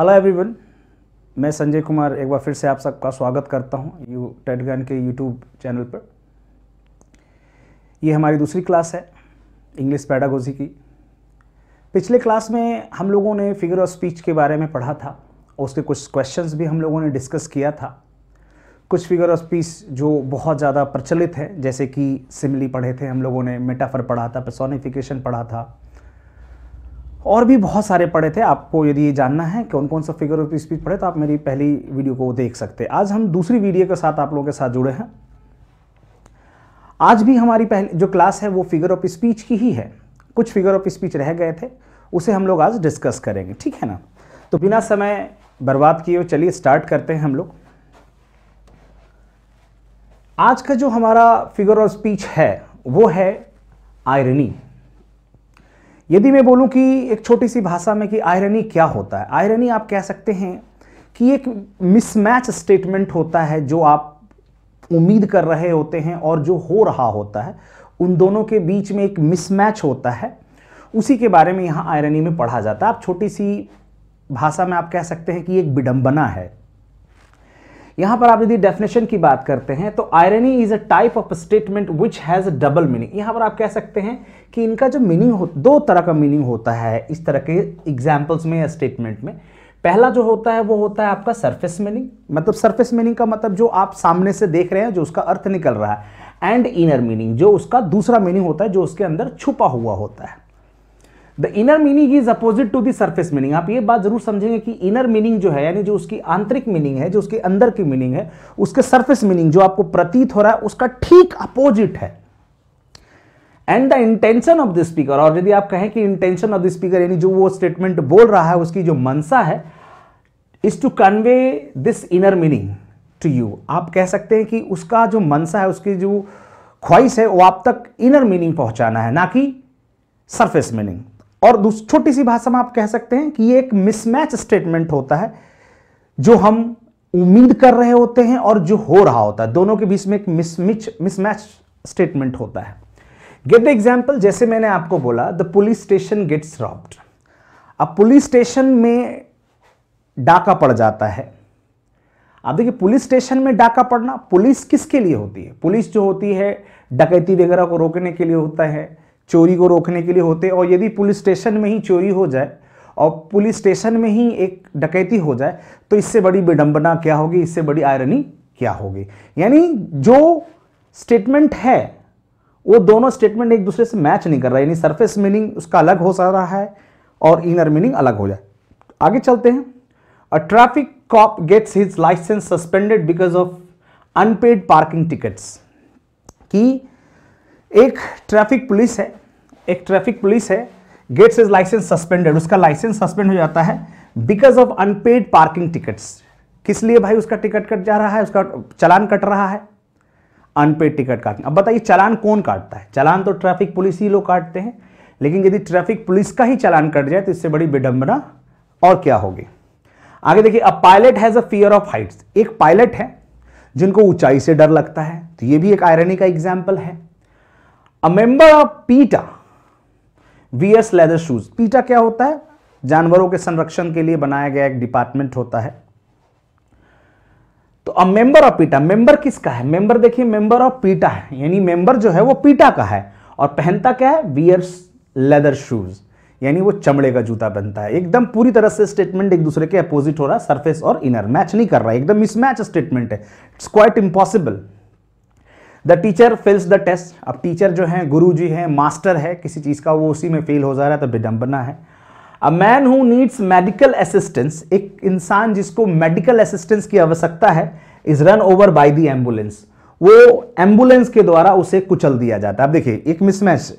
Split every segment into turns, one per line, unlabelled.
hello everyone मैं संजय कुमार एक बार फिर से आप सबका स्वागत करता हूं यू टेडगन के यूट्यूब चैनल पर ये हमारी दूसरी क्लास है इंग्लिश पैडागोजी की पिछले क्लास में हम लोगों ने फिगर ऑफ स्पीच के बारे में पढ़ा था उसके कुछ क्वेश्चंस भी हम लोगों ने डिस्कस किया था कुछ फिगर ऑफ स्पीच जो बहुत ज़्यादा प्रचलित हैं जैसे कि सिमली पढ़े थे हम लोगों ने मेटाफर पढ़ा था पर्सोनिफिकेशन पढ़ा था और भी बहुत सारे पढ़े थे आपको यदि जानना है कौन कौन सा फिगर ऑफ स्पीच पढ़े तो आप मेरी पहली वीडियो को देख सकते हैं आज हम दूसरी वीडियो के साथ आप लोगों के साथ जुड़े हैं आज भी हमारी पहली जो क्लास है वो फिगर ऑफ स्पीच की ही है कुछ फिगर ऑफ स्पीच रह गए थे उसे हम लोग आज डिस्कस करेंगे ठीक है ना तो बिना समय बर्बाद किए चलिए स्टार्ट करते हैं हम लोग आज का जो हमारा फिगर ऑफ स्पीच है वो है आयरनी यदि मैं बोलूं कि एक छोटी सी भाषा में कि आयरनी क्या होता है आयरनी आप कह सकते हैं कि एक मिसमैच स्टेटमेंट होता है जो आप उम्मीद कर रहे होते हैं और जो हो रहा होता है उन दोनों के बीच में एक मिसमैच होता है उसी के बारे में यहाँ आयरनी में पढ़ा जाता है आप छोटी सी भाषा में आप कह सकते हैं कि एक विडंबना है यहाँ पर आप यदि डेफिनेशन की बात करते हैं तो irony is a type of statement which has double meaning यहाँ पर आप कह सकते हैं कि इनका जो मीनिंग हो दो तरह का मीनिंग होता है इस तरह के एग्जाम्पल्स में या स्टेटमेंट में पहला जो होता है वो होता है आपका सरफेस मीनिंग मतलब सरफेस मीनिंग का मतलब जो आप सामने से देख रहे हैं जो उसका अर्थ निकल रहा है एंड इनर मीनिंग जो उसका दूसरा मीनिंग होता है जो उसके अंदर छुपा हुआ होता है the inner meaning is opposite to the surface meaning आप ये बात जरूर समझेंगे कि इनर मीनिंग जो है यानी जो उसकी आंतरिक मीनिंग है जो उसके अंदर की मीनिंग है उसके सर्फेस मीनिंग जो आपको प्रतीत हो रहा है उसका ठीक अपोजिट है and the intention of the speaker और यदि आप कहें कि इंटेंशन ऑफ द स्पीकर यानी जो वो स्टेटमेंट बोल रहा है उसकी जो मनसा है is to convey this inner meaning to you आप कह सकते हैं कि उसका जो मनसा है उसकी जो ख्वाहिश है वो आप तक इनर मीनिंग पहुंचाना है ना कि सरफेस मीनिंग और छोटी सी भाषा में आप कह सकते हैं कि ये एक मिसमैच स्टेटमेंट होता है जो हम उम्मीद कर रहे होते हैं और जो हो रहा होता है दोनों के बीच में एक मिसमिच मिसमैच स्टेटमेंट होता है गेट द एग्जाम्पल जैसे मैंने आपको बोला the police station gets robbed अब पुलिस स्टेशन में डाका पड़ जाता है आप देखिए पुलिस स्टेशन में डाका पड़ना पुलिस किसके लिए होती है पुलिस जो होती है डकैती वगैरह को रोकने के लिए होता है चोरी को रोकने के लिए होते और यदि पुलिस स्टेशन में ही चोरी हो जाए और पुलिस स्टेशन में ही एक डकैती हो जाए तो इससे बड़ी विडंबना क्या होगी इससे बड़ी आयरनी क्या होगी यानी जो स्टेटमेंट है वो दोनों स्टेटमेंट एक दूसरे से मैच नहीं कर रहा है यानी सरफेस मीनिंग उसका अलग हो रहा है और इनर मीनिंग अलग हो जाए आगे चलते हैं a traffic cop gets his license suspended because of unpaid parking tickets की एक ट्रैफिक पुलिस है एक ट्रैफिक पुलिस है गेट्स इज लाइसेंस सस्पेंडेड उसका लाइसेंस सस्पेंड हो जाता है because of unpaid parking tickets किस लिए भाई उसका टिकट कट जा रहा है उसका चलान कट रहा है अनपेड टिकट काटना अब बताइए चलान कौन काटता है चलान तो ट्रैफिक पुलिस ही लोग काटते हैं लेकिन यदि ट्रैफिक पुलिस का ही चलान कट जाए तो इससे बड़ी विडंबना और क्या होगी आगे देखिए अब pilot has a fear of heights एक पायलट है जिनको ऊंचाई से डर लगता है तो ये भी एक आयरनी का एग्जाम्पल है a member of PETA VS leather shoes PETA क्या होता है जानवरों के संरक्षण के लिए बनाया गया एक डिपार्टमेंट होता है तो a member of PETA member किसका है मेंबर देखिए मेंबर ऑफ पीटा है यानी मेंबर जो है वो पीटा का है और पहनता क्या है वीएस लेदर शूज यानी वो चमड़े का जूता पहनता है एकदम पूरी तरह से स्टेटमेंट एक दूसरे के अपोजिट हो रहा है सरफेस और इनर मैच नहीं कर रहा है एकदम मिसमैच स्टेटमेंट है it's quite impossible the teacher fails the test अब टीचर जो है गुरु जी है मास्टर है किसी चीज़ का वो उसी में फेल हो जा रहा है तो विडम्बना है a man who needs medical assistance एक इंसान जिसको मेडिकल असिस्टेंस की आवश्यकता है is run over by the ambulance वो एम्बुलेंस के द्वारा उसे कुचल दिया जाता है अब देखिए एक मिसमैच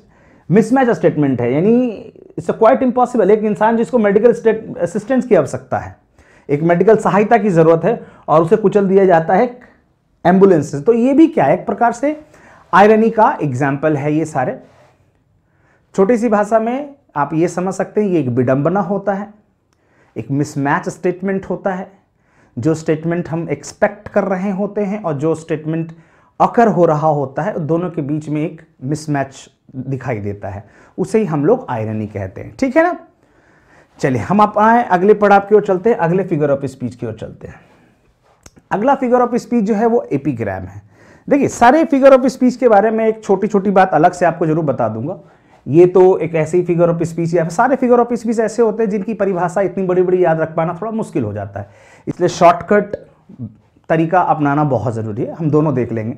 मिसमैच स्टेटमेंट है यानी इट्स क्वाइट इंपॉसिबल एक इंसान जिसको मेडिकल असिस्टेंस की आवश्यकता है एक मेडिकल सहायता की ज़रूरत है और उसे कुचल दिया जाता है एम्बुलेंसेस तो ये भी क्या है एक प्रकार से आयरनी का एग्जाम्पल है ये सारे छोटी सी भाषा में आप ये समझ सकते हैं ये एक विडंबना होता है एक मिसमैच स्टेटमेंट होता है जो स्टेटमेंट हम एक्सपेक्ट कर रहे होते हैं और जो स्टेटमेंट अकर हो रहा होता है दोनों के बीच में एक मिसमैच दिखाई देता है उसे ही हम लोग आयरनी कहते हैं ठीक है ना चलिए हम आप आए अगले पड़ाव की ओर चलते हैं अगले फिगर ऑफ स्पीच की ओर चलते हैं अगला फिगर ऑफ स्पीच जो है वो एपीग्राम है देखिए सारे फिगर ऑफ स्पीच के बारे में एक छोटी छोटी बात अलग से आपको जरूर बता दूंगा ये तो एक ऐसे ही फिगर ऑफ स्पीच या सारे फिगर ऑफ स्पीच ऐसे होते हैं जिनकी परिभाषा इतनी बड़ी बड़ी याद रख पाना थोड़ा मुश्किल हो जाता है इसलिए शॉर्टकट तरीका अपनाना बहुत ज़रूरी है हम दोनों देख लेंगे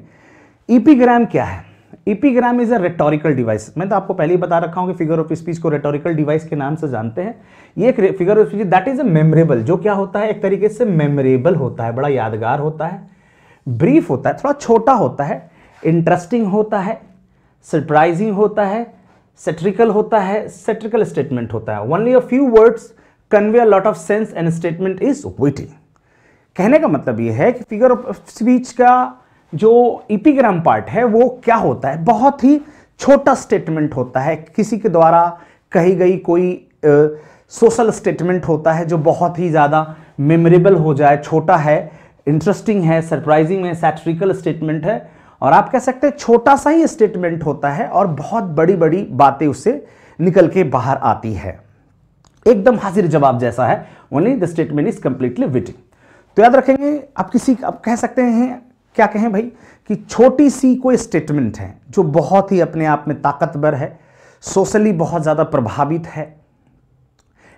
ईपीग्राम क्या है epigram is a rhetorical device मैं तो आपको पहले ही बता रखा हूँ कि फिगर ऑफ स्पीच को रेटोरिकल डिवाइस के नाम से जानते हैं ये एक figure of speech that is a memorable जो क्या होता है एक तरीके से मेमोरेबल होता है बड़ा यादगार होता है ब्रीफ होता है थोड़ा छोटा होता है इंटरेस्टिंग होता है सरप्राइजिंग होता है सेट्रिकल होता है सेट्रिकल स्टेटमेंट होता है only a few words convey a lot of sense and statement is witty कहने का मतलब यह है कि फिगर ऑफ स्पीच का जो इपीग्राम पार्ट है वो क्या होता है बहुत ही छोटा स्टेटमेंट होता है किसी के द्वारा कही गई कोई सोशल स्टेटमेंट होता है जो बहुत ही ज़्यादा मेमोरेबल हो जाए छोटा है इंटरेस्टिंग है सरप्राइजिंग है सैट्रिकल स्टेटमेंट है और आप कह सकते हैं छोटा सा ही स्टेटमेंट होता है और बहुत बड़ी बड़ी बातें उससे निकल के बाहर आती है एकदम हाजिर जवाब जैसा है only the statement is completely witting तो याद रखेंगे आप किसी आप कह सकते हैं क्या कहें भाई कि छोटी सी कोई स्टेटमेंट है जो बहुत ही अपने आप में ताकतवर है सोशली बहुत ज़्यादा प्रभावित है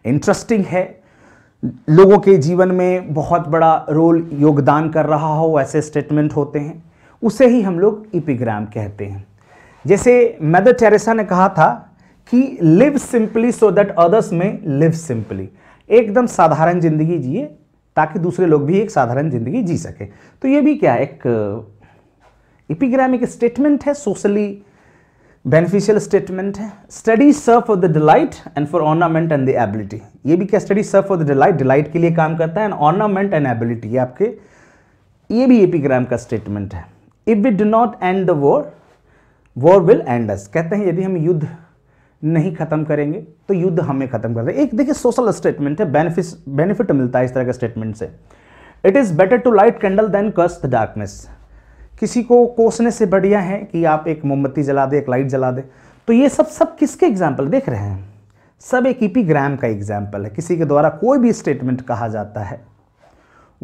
इंटरेस्टिंग है लोगों के जीवन में बहुत बड़ा रोल योगदान कर रहा हो ऐसे स्टेटमेंट होते हैं उसे ही हम लोग इपिग्राम कहते हैं जैसे मदर टेरेसा ने कहा था कि live simply so that others may live simply एकदम साधारण जिंदगी जिए ताकि दूसरे लोग भी एक साधारण जिंदगी जी सके तो ये भी क्या एक इपिग्रामिक uh, स्टेटमेंट है सोशली बेनिफिशियल स्टेटमेंट है study serve for the delight and for ornament and the ability ये भी क्या study serve for the delight delight के लिए काम करता है एंड ऑर्नामेंट एंड एबिलिटी आपके ये भी एपीग्राम का स्टेटमेंट है if we do not end the war war will end us कहते हैं यदि हम युद्ध नहीं खत्म करेंगे तो युद्ध हमें खत्म कर देंगे एक देखिए सोशल स्टेटमेंट है बेनिफिट मिलता है इस तरह के स्टेटमेंट से it is better to light candle than कस्ट द डार्कनेस किसी को कोसने से बढ़िया है कि आप एक मोमबत्ती जला दे एक लाइट जला दे तो ये सब सब किसके एग्जाम्पल देख रहे हैं सब एक इपीग्राम का एग्जाम्पल है किसी के द्वारा कोई भी स्टेटमेंट कहा जाता है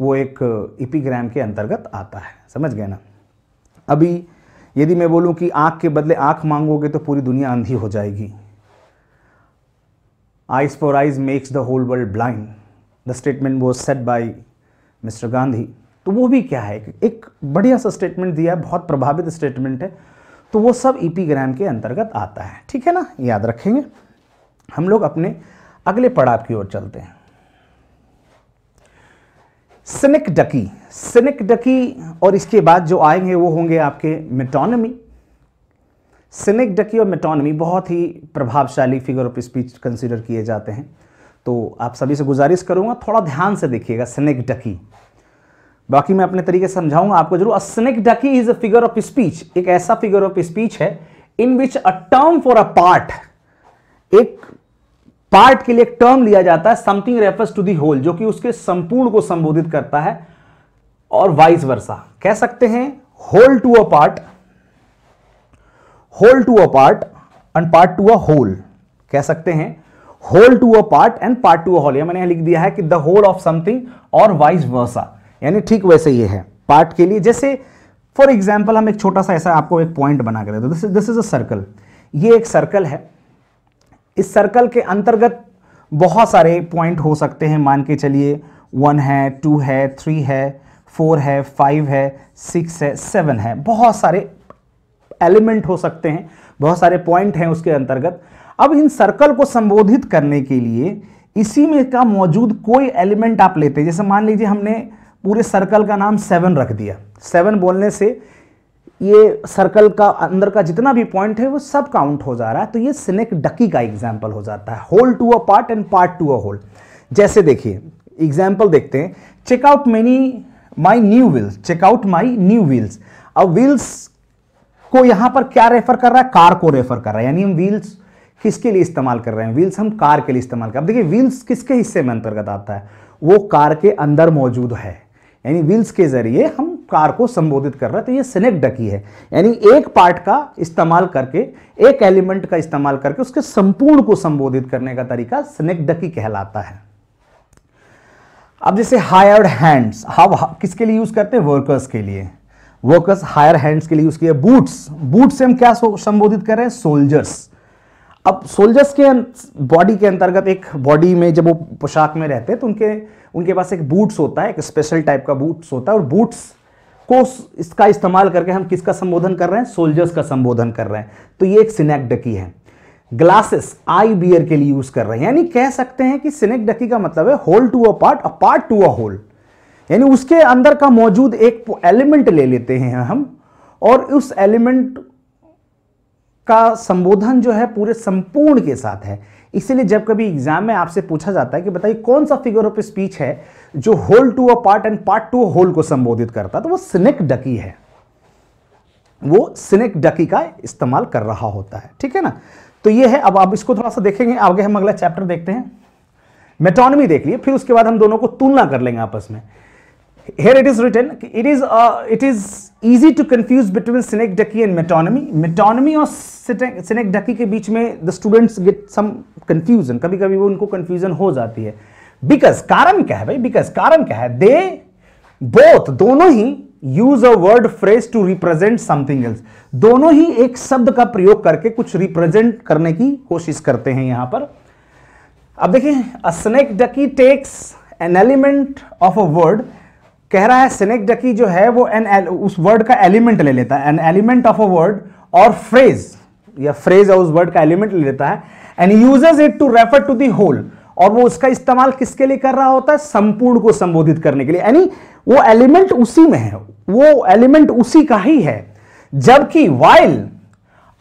वो एक इपीग्राम के अंतर्गत आता है समझ गए ना अभी यदि मैं बोलूँ कि आँख के बदले आँख मांगोगे तो पूरी दुनिया अंधी हो जाएगी eyes for eyes makes the whole world blind the statement was said by mister Gandhi तो वो भी क्या है एक बढ़िया सा स्टेटमेंट दिया है बहुत प्रभावित स्टेटमेंट है तो वो सब ग्राम के अंतर्गत आता है ठीक है ना याद रखेंगे हम लोग अपने अगले पड़ाव की ओर चलते हैं सिनिक डकी सिनिक डकी और इसके बाद जो आएंगे वो होंगे आपके मेटोनमी सिनिक डकी और मेटोनमी बहुत ही प्रभावशाली फिगर ऑफ स्पीच कंसिडर किए जाते हैं तो आप सभी से गुजारिश करूंगा थोड़ा ध्यान से देखिएगा सिनिक डकी बाकी मैं अपने तरीके से समझाऊंगा आपको जरूर synecdoche is a figure of speech एक ऐसा फिगर ऑफ स्पीच है in which a term for a part एक पार्ट के लिए एक टर्म लिया जाता है something refers to the whole जो कि उसके संपूर्ण को संबोधित करता है और वाइस वर्षा कह सकते हैं whole to a part whole to a part and part to a whole कह सकते हैं whole to a part and part to a whole मैंने लिख दिया है कि द होल ऑफ समथिंग और वाइस वर्सा यानी ठीक वैसे ये है पार्ट के लिए जैसे फॉर एग्जाम्पल हम एक छोटा सा ऐसा आपको एक पॉइंट बना कर दिस इज अ सर्कल ये एक सर्कल है इस सर्कल के अंतर्गत बहुत सारे पॉइंट हो सकते हैं मान के चलिए वन है टू है थ्री है फोर है फाइव है सिक्स है सेवन है बहुत सारे एलिमेंट हो सकते हैं बहुत सारे पॉइंट हैं उसके अंतर्गत अब इन सर्कल को संबोधित करने के लिए इसी में का मौजूद कोई एलिमेंट आप लेते हैं जैसे मान लीजिए हमने पूरे सर्कल का नाम सेवन रख दिया सेवन बोलने से ये सर्कल का अंदर का जितना भी पॉइंट है वो सब काउंट हो जा रहा है तो ये स्नेक डकी का एग्जाम्पल हो जाता है whole to a part and part to a whole जैसे देखिए एग्जाम्पल देखते हैं check out many my new wheels check out my new wheels अब व्हील्स को यहां पर क्या रेफर कर रहा है कार को रेफर कर रहा है यानी हम व्हील्स किसके लिए इस्तेमाल कर रहे हैं व्हील्स हम कार के लिए इस्तेमाल कर रहे हैं देखिए व्हील्स किसके हिस्से में अंतर्गत आता है वो कार के अंदर मौजूद है यानी व्हील्स के जरिए हम कार को संबोधित कर रहे हैं तो ये सिनेक डकी है यानी एक पार्ट का इस्तेमाल करके एक एलिमेंट का इस्तेमाल करके उसके संपूर्ण को संबोधित करने का तरीका सिनेक डकी कहलाता है अब जैसे हायर्ड हैंड्स हम किसके लिए यूज करते हैं वर्कर्स के लिए वर्कर्स हायर हैंड्स के लिए यूज किया बूट्स बूट से हम क्या संबोधित कर रहे हैं सोल्जर्स अब सोल्जर्स के बॉडी के अंतर्गत एक बॉडी में जब वो पोशाक में रहते हैं तो उनके उनके पास एक बूट्स होता है एक स्पेशल टाइप का बूट्स होता है और बूट्स को इसका इस्तेमाल करके हम किसका संबोधन कर रहे हैं सोल्जर्स का संबोधन कर रहे हैं तो ये एक डकी है ग्लासेस आई बियर के लिए यूज कर रहे हैं यानी कह सकते हैं कि डकी का मतलब है whole to a part a part to a whole यानी उसके अंदर का मौजूद एक एलिमेंट ले लेते हैं हम और उस एलिमेंट का संबोधन जो है पूरे संपूर्ण के साथ है इसीलिए जब कभी एग्जाम में आपसे पूछा जाता है कि बताइए कौन सा फिगर ऑफ स्पीच है जो whole to a part and part to whole को संबोधित करता है तो वो स्नेक डकी है वो स्नेक डकी का इस्तेमाल कर रहा होता है ठीक है ना तो ये है अब आप इसको थोड़ा सा देखेंगे आगे हम अगला चैप्टर देखते हैं मेटोनमी देख लिए फिर उसके बाद हम दोनों को तुलना कर लेंगे आपस में here it is written it is uh, it is easy to confuse between synecdoche and metonymy metonymy or synecdoche ke beech mein the students get some confusion kabhi kabhi wo unko confusion ho jati hai because karan kya hai bhai because karan kya hai they both dono hi use a word phrase to represent something else dono hi ek shabd ka prayog karke kuch represent karne ki koshish karte hain yahan par ab dekhiye a synecdoche takes an element of a word कह रहा है सिनेक डकी जो है वो N उस word का element ले लेता है an element of a word और फ्रेज या फ्रेज और उस वर्ड का एलिमेंट ले लेता है and uses it to refer to the whole और वो उसका इस्तेमाल किसके लिए कर रहा होता है संपूर्ण को संबोधित करने के लिए यानी वो एलिमेंट उसी में है वो एलिमेंट उसी का ही है जबकि while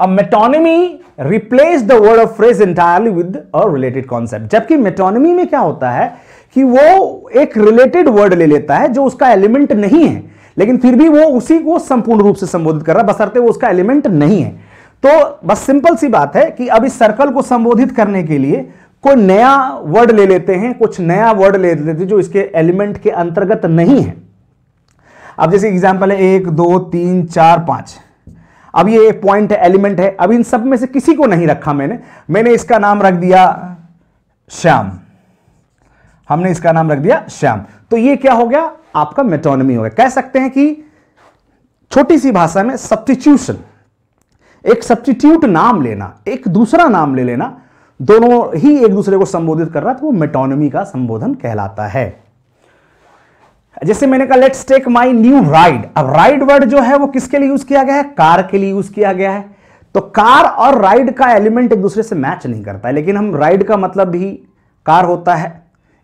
a metonymy replace the word of phrase entirely with a related concept जबकि मेटोनमी में क्या होता है कि वो एक रिलेटेड वर्ड ले लेता है जो उसका एलिमेंट नहीं है लेकिन फिर भी वो उसी को संपूर्ण रूप से संबोधित कर रहा है बसरते वो उसका एलिमेंट नहीं है तो बस सिंपल सी बात है कि अब इस सर्कल को संबोधित करने के लिए कोई नया वर्ड ले लेते हैं कुछ नया वर्ड ले लेते हैं जो इसके एलिमेंट के अंतर्गत नहीं है अब जैसे एग्जाम्पल है एक दो तीन चार पांच अब ये एक पॉइंट है एलिमेंट है अब इन सब में से किसी को नहीं रखा मैंने मैंने इसका नाम रख दिया श्याम हमने इसका नाम रख दिया श्याम तो ये क्या हो गया आपका मेटोनमी हो गया कह सकते हैं कि छोटी सी भाषा में सब्सटीट्यूशन एक सब्सटीट्यूट नाम लेना एक दूसरा नाम ले लेना दोनों ही एक दूसरे को संबोधित कर रहा था तो वो मेटोनमी का संबोधन कहलाता है जैसे मैंने कहा let's take my new ride अब राइड वर्ड जो है वो किसके लिए यूज किया गया है कार के लिए यूज किया गया है तो कार और राइड का एलिमेंट एक दूसरे से मैच नहीं करता है लेकिन हम राइड का मतलब भी कार होता है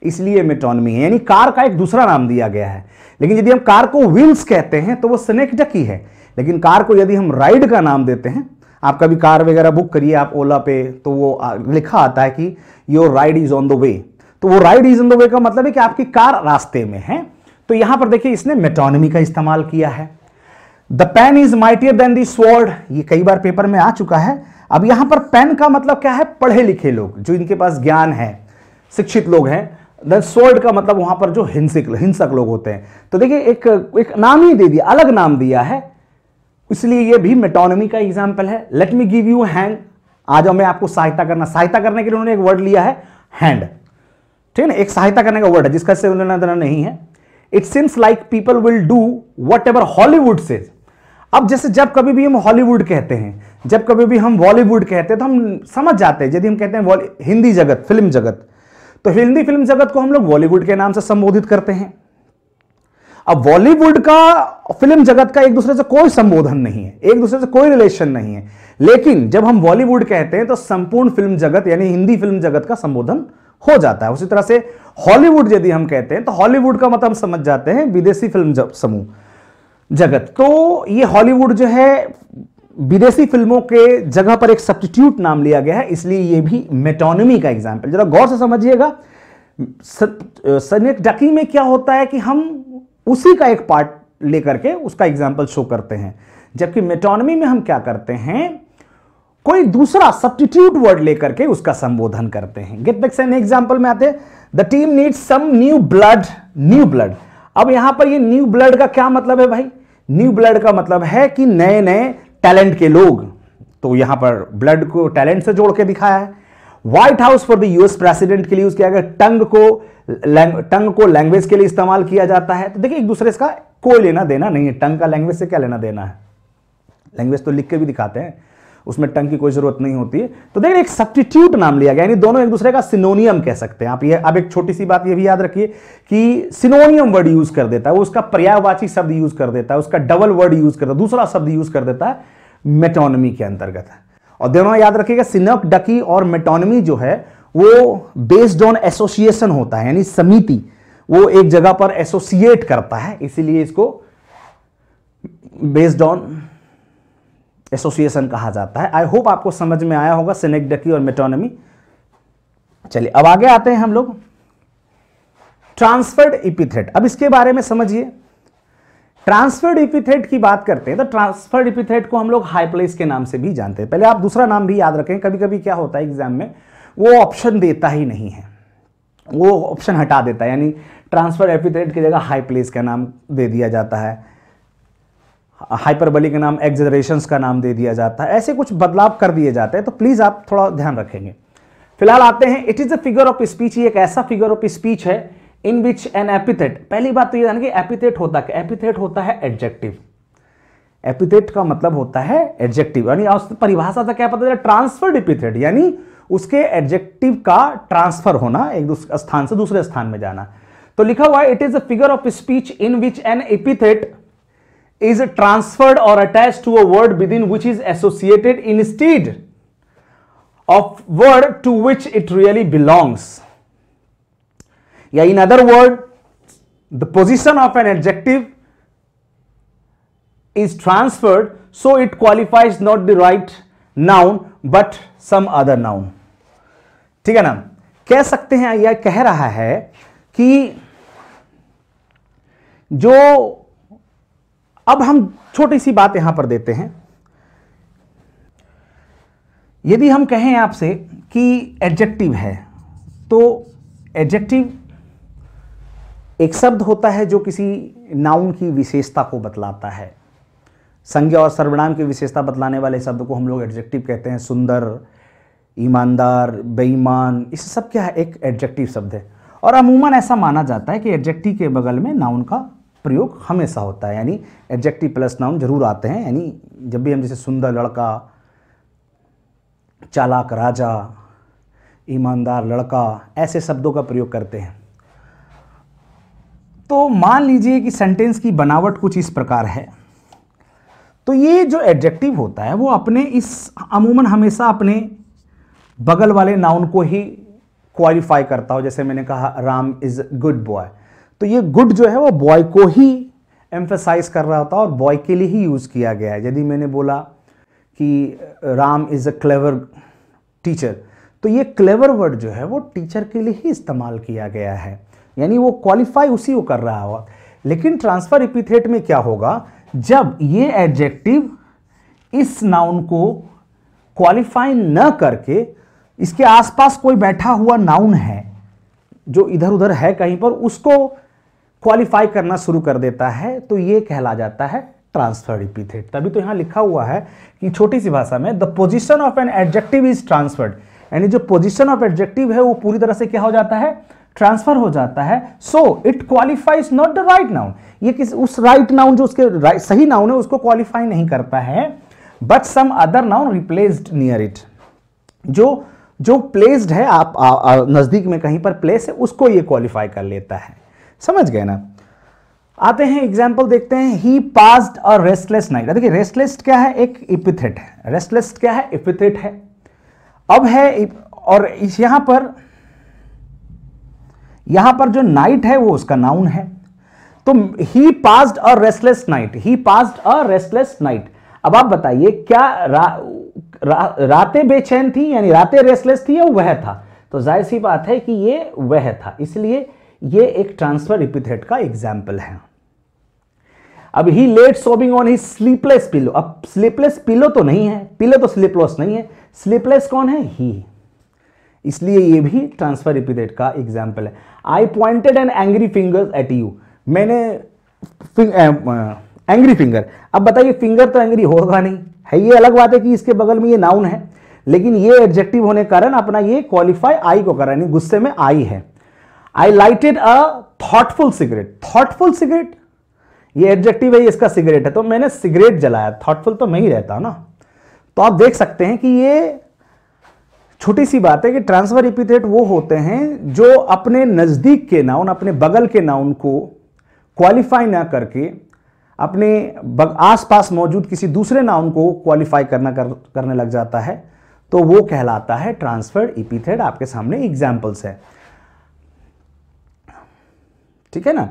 इसलिए मेटोनमी है यानी कार का एक दूसरा नाम दिया गया है लेकिन यदि हम कार को व्हील्स कहते हैं तो वो स्नेकडकी है लेकिन कार को यदि हम राइड का नाम देते हैं आप कभी कार वगैरह बुक करिए आप ओला पे तो वो लिखा आता है कि your ride is on the way तो वो ride is on the way का मतलब है कि आपकी कार रास्ते में है तो यहां पर देखिए इसने मेटोनमी का इस्तेमाल किया है the pen is mightier than the sword ये कई बार पेपर में आ चुका है अब यहां पर पेन का मतलब क्या है पढ़े लिखे लोग जो इनके पास ज्ञान है शिक्षित लोग हैं देन सोल्ड का मतलब वहां पर जो हिंसक हिंसक लोग होते हैं तो देखिए एक एक नाम ही दे दिया अलग नाम दिया है इसलिए ये भी मेटोनमी का एग्जाम्पल है let me give you hand आज हमें मैं आपको सहायता करना सहायता करने के लिए उन्होंने एक वर्ड लिया है हैंड ठीक है ना एक सहायता करने का वर्ड है जिसका से लेना देना नहीं है it seems like people will do whatever Hollywood से अब जैसे जब कभी भी हम हॉलीवुड कहते हैं जब कभी भी हम बॉलीवुड कहते हैं तो हम समझ जाते हैं यदि हम कहते हैं हिंदी जगत फिल्म जगत तो हिंदी फिल्म जगत को हम लोग बॉलीवुड के नाम से संबोधित करते हैं अब बॉलीवुड का फिल्म जगत का एक दूसरे से कोई संबोधन नहीं है एक दूसरे से कोई रिलेशन नहीं है लेकिन जब हम बॉलीवुड कहते हैं तो संपूर्ण फिल्म जगत यानी हिंदी फिल्म जगत का संबोधन हो जाता है उसी तरह से हॉलीवुड यदि हम कहते हैं तो हॉलीवुड का मतलब हम समझ जाते हैं विदेशी फिल्म समूह जगत तो ये हॉलीवुड जो है विदेशी फिल्मों के जगह पर एक सब्सटीट्यूट नाम लिया गया है इसलिए यह भी मेटोनमी का एग्जाम्पल जरा गौर से समझिएगा सनेक डकी में क्या होता है कि हम उसी का एक पार्ट लेकर के उसका एग्जाम्पल शो करते हैं जबकि मेटोनमी में हम क्या करते हैं कोई दूसरा सब्सटीट्यूट वर्ड लेकर के उसका संबोधन करते हैं गेट बैक से एग्जाम्पल में आते हैं the team needs some new blood new blood अब यहां पर ये न्यू ब्लड का क्या मतलब है भाई न्यू ब्लड का मतलब है कि नए नए टैलेंट के लोग तो यहां पर ब्लड को टैलेंट से जोड़ के दिखाया है White House for the US president के लिए यूज किया गया टंग को टंग को लैंग्वेज के लिए इस्तेमाल किया जाता है तो देखिए एक दूसरे इसका कोई लेना देना नहीं है टंग का लैंग्वेज से क्या लेना देना है लैंग्वेज तो लिख के भी दिखाते हैं उसमें टंग की कोई जरूरत नहीं होती है तो देखिए एक सब्टीट्यूट नाम लिया गया यानी दोनों एक दूसरे का सिनोनियम कह सकते हैं आप ये अब एक छोटी सी बात ये भी याद रखिए कि सिनोनियम वर्ड यूज कर देता है वो उसका पर्यायवाची शब्द यूज कर देता है उसका डबल वर्ड यूज करता है दूसरा शब्द यूज कर देता है मेटोनमी के अंतर्गत है और दोनों याद रखिएगा सिनक डकी और मेटोनमी जो है वो बेस्ड ऑन एसोसिएशन होता है यानी समिति वो एक जगह पर एसोसिएट करता है इसीलिए इसको बेस्ड ऑन एसोसिएशन कहा जाता है आई होप आपको समझ में आया होगा सिनेक डकी और मेटोनमी चलिए अब आगे आते हैं हम लोग ट्रांसफर्ड इपिथेट अब इसके बारे में समझिए ट्रांसफर्ड इपिथेट की बात करते हैं तो ट्रांसफर्ड इपिथेट को हम लोग हाइप्लेस के नाम से भी जानते हैं पहले आप दूसरा नाम भी याद रखें कभी कभी क्या होता है एग्जाम में वो ऑप्शन देता ही नहीं है वो ऑप्शन हटा देता है यानी ट्रांसफर एपिथेट की जगह हाइप्लेस का नाम दे दिया जाता है हाइपरबली का नाम एग्जरेशन का नाम दे दिया जाता है ऐसे कुछ बदलाव कर दिए जाते हैं तो प्लीज़ आप थोड़ा ध्यान रखेंगे फिलहाल आते हैं it is a figure of speech ये एक ऐसा फिगर ऑफ स्पीच है इन विच एन एपिथेट पहली बात तो यह जान कि एपिथेट होता है एपिथेट होता है एडजेक्टिव एपिथेट का मतलब होता है एडजेक्टिव यानी परिभाषा था क्या पता चला ट्रांसफर डिपिथेट यानी उसके एडजेक्टिव का ट्रांसफर होना एक स्थान से दूसरे स्थान में जाना तो लिखा हुआ है it is a figure of speech in which an epithet is transferred और attach to a word with in which is associated instead of word to which it really belongs या in other word the position of an adjective is transferred so it qualifies not the right noun but some other noun ठीक है ना कह सकते हैं या कह रहा है कि जो अब हम छोटी सी बात यहां पर देते हैं यदि हम कहें आपसे कि एडजेक्टिव है तो एडजेक्टिव एक शब्द होता है जो किसी नाउन की विशेषता को बतलाता है संज्ञा और सर्वनाम की विशेषता बतलाने वाले शब्द को हम लोग एडजेक्टिव कहते हैं सुंदर ईमानदार बेईमान इस सब क्या है एक एडजेक्टिव शब्द है और अमूमन ऐसा माना जाता है कि एडजेक्टिव के बगल में नाउन का प्रयोग हमेशा होता है यानी एडजेक्टिव प्लस नाउन जरूर आते हैं यानी जब भी हम जैसे सुंदर लड़का चालाक राजा ईमानदार लड़का ऐसे शब्दों का प्रयोग करते हैं तो मान लीजिए कि सेंटेंस की बनावट कुछ इस प्रकार है तो ये जो एडजेक्टिव होता है वो अपने इस अमूमन हमेशा अपने बगल वाले नाउन को ही क्वालिफाई करता हो जैसे मैंने कहा राम इज़ गुड बॉय तो ये गुड जो है वो बॉय को ही एम्फेसाइज कर रहा होता है और बॉय के लिए ही यूज़ किया गया है यदि मैंने बोला कि Ram is a clever teacher तो ये क्लेवर वर्ड जो है वो टीचर के लिए ही इस्तेमाल किया गया है यानी वो क्वालिफाई उसी को कर रहा होगा लेकिन ट्रांसफर इपिथेट में क्या होगा जब ये एडजेक्टिव इस नाउन को क्वालिफाई न करके इसके आसपास कोई बैठा हुआ नाउन है जो इधर उधर है कहीं पर उसको क्वालिफाई करना शुरू कर देता है तो ये कहला जाता है ट्रांसफर इपिथेट तभी तो यहां लिखा हुआ है कि छोटी सी भाषा में the position of an adjective is transferred यानी जो पोजिशन ऑफ एडजेक्टिव है वो पूरी तरह से क्या हो जाता है ट्रांसफर हो जाता है so it qualifies not the right noun ये किस उस राइट right नाउन जो उसके right, सही नाउन है उसको क्वालिफाई नहीं करता है but some other noun replaced near it जो जो प्लेस्ड है आप नज़दीक में कहीं पर प्लेस है उसको ये क्वालिफाई कर लेता है समझ गए ना आते हैं एग्जाम्पल देखते हैं ही पास्ड और रेस्टलेस नाइट देखिए रेस्टलेस क्या है एक इपिथेट है रेस्टलेस क्या है इपिथेट है अब है और यहां पर यहां पर जो नाइट है वो उसका नाउन है तो he passed a restless night he passed a restless night अब आप बताइए क्या रा, रा, रातें बेचैन थी यानी रातें रेस्टलेस थी या वह था तो जाहिर सी बात है कि ये वह था इसलिए ये एक ट्रांसफर इपिथेट का एग्जाम्पल है अब he lay sobbing on his sleepless pillow अब स्लीपलेस पिलो तो नहीं है पिलो तो स्लीपलेस नहीं है स्लीपलेस कौन है ही इसलिए ये भी ट्रांसफर एपिथेट का एग्जाम्पल है I pointed an angry finger at you मैंने एंग्री फिंगर अब बताइए फिंगर तो एंग्री होगा नहीं है ये अलग बात है कि इसके बगल में ये नाउन है लेकिन ये एडजेक्टिव होने के कारण अपना ये क्वालिफाई आई को कर रहा है गुस्से में आई है I lighted a thoughtful cigarette thoughtful cigarette ये एडजेक्टिव है इसका सिगरेट है तो मैंने सिगरेट जलाया थॉटफुल तो मैं ही रहता ना तो आप देख सकते हैं कि ये छोटी सी बात है कि ट्रांसफर इपिथेट वो होते हैं जो अपने नज़दीक के नाउन अपने बगल के नाउन को क्वालिफाई ना करके अपने आसपास मौजूद किसी दूसरे नाउन को क्वालिफाई करना कर, करने लग जाता है तो वो कहलाता है ट्रांसफर इपिथेट आपके सामने एग्जाम्पल्स है ठीक है ना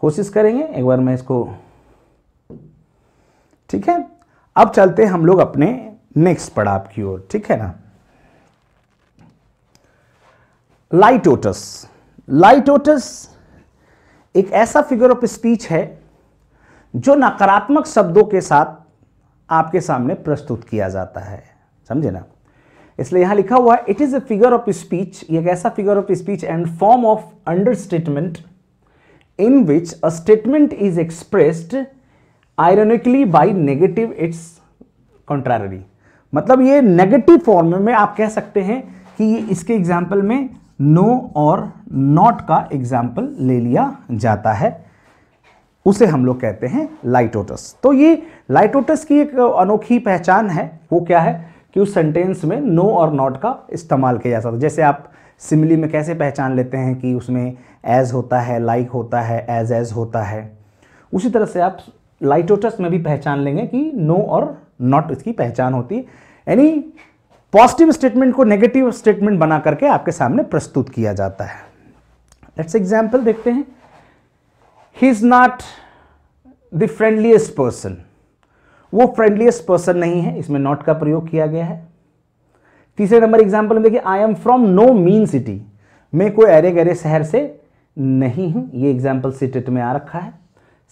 कोशिश करेंगे एक बार मैं इसको ठीक है अब चलते हैं हम लोग अपने नेक्स्ट पड़ाव की ओर ठीक है ना लाइटोटस लाइटोटस एक ऐसा फिगर ऑफ स्पीच है जो नकारात्मक शब्दों के साथ आपके सामने प्रस्तुत किया जाता है समझे ना इसलिए यहां लिखा हुआ है it is a figure of speech एक ऐसा figure of speech and form of understatement in which a statement is expressed ironically by negative its contrary मतलब ये नेगेटिव फॉर्म में आप कह सकते हैं कि इसके एग्जाम्पल में नो और नॉट का एग्जाम्पल ले लिया जाता है उसे हम लोग कहते हैं लाइटोटस तो ये लाइटोटस की एक अनोखी पहचान है वो क्या है कि उस सेंटेंस में नो और नॉट का इस्तेमाल किया जा सकता है जैसे आप सिमली में कैसे पहचान लेते हैं कि उसमें एज होता है लाइक like होता है एज एज होता है उसी तरह से आप लाइटोटस में भी पहचान लेंगे कि नो और नॉट इसकी पहचान होती है यानी पॉजिटिव स्टेटमेंट को नेगेटिव स्टेटमेंट बना करके आपके सामने प्रस्तुत किया जाता है लेट्स एग्जाम्पल देखते हैं he is not the friendliest person वो फ्रेंडलीस्ट पर्सन नहीं है इसमें नॉट का प्रयोग किया गया है तीसरे नंबर एग्जाम्पल में देखिए I am from no mean city मैं कोई अरे गरे शहर से नहीं हूं ये एग्जाम्पल सीटेट e में आ रखा है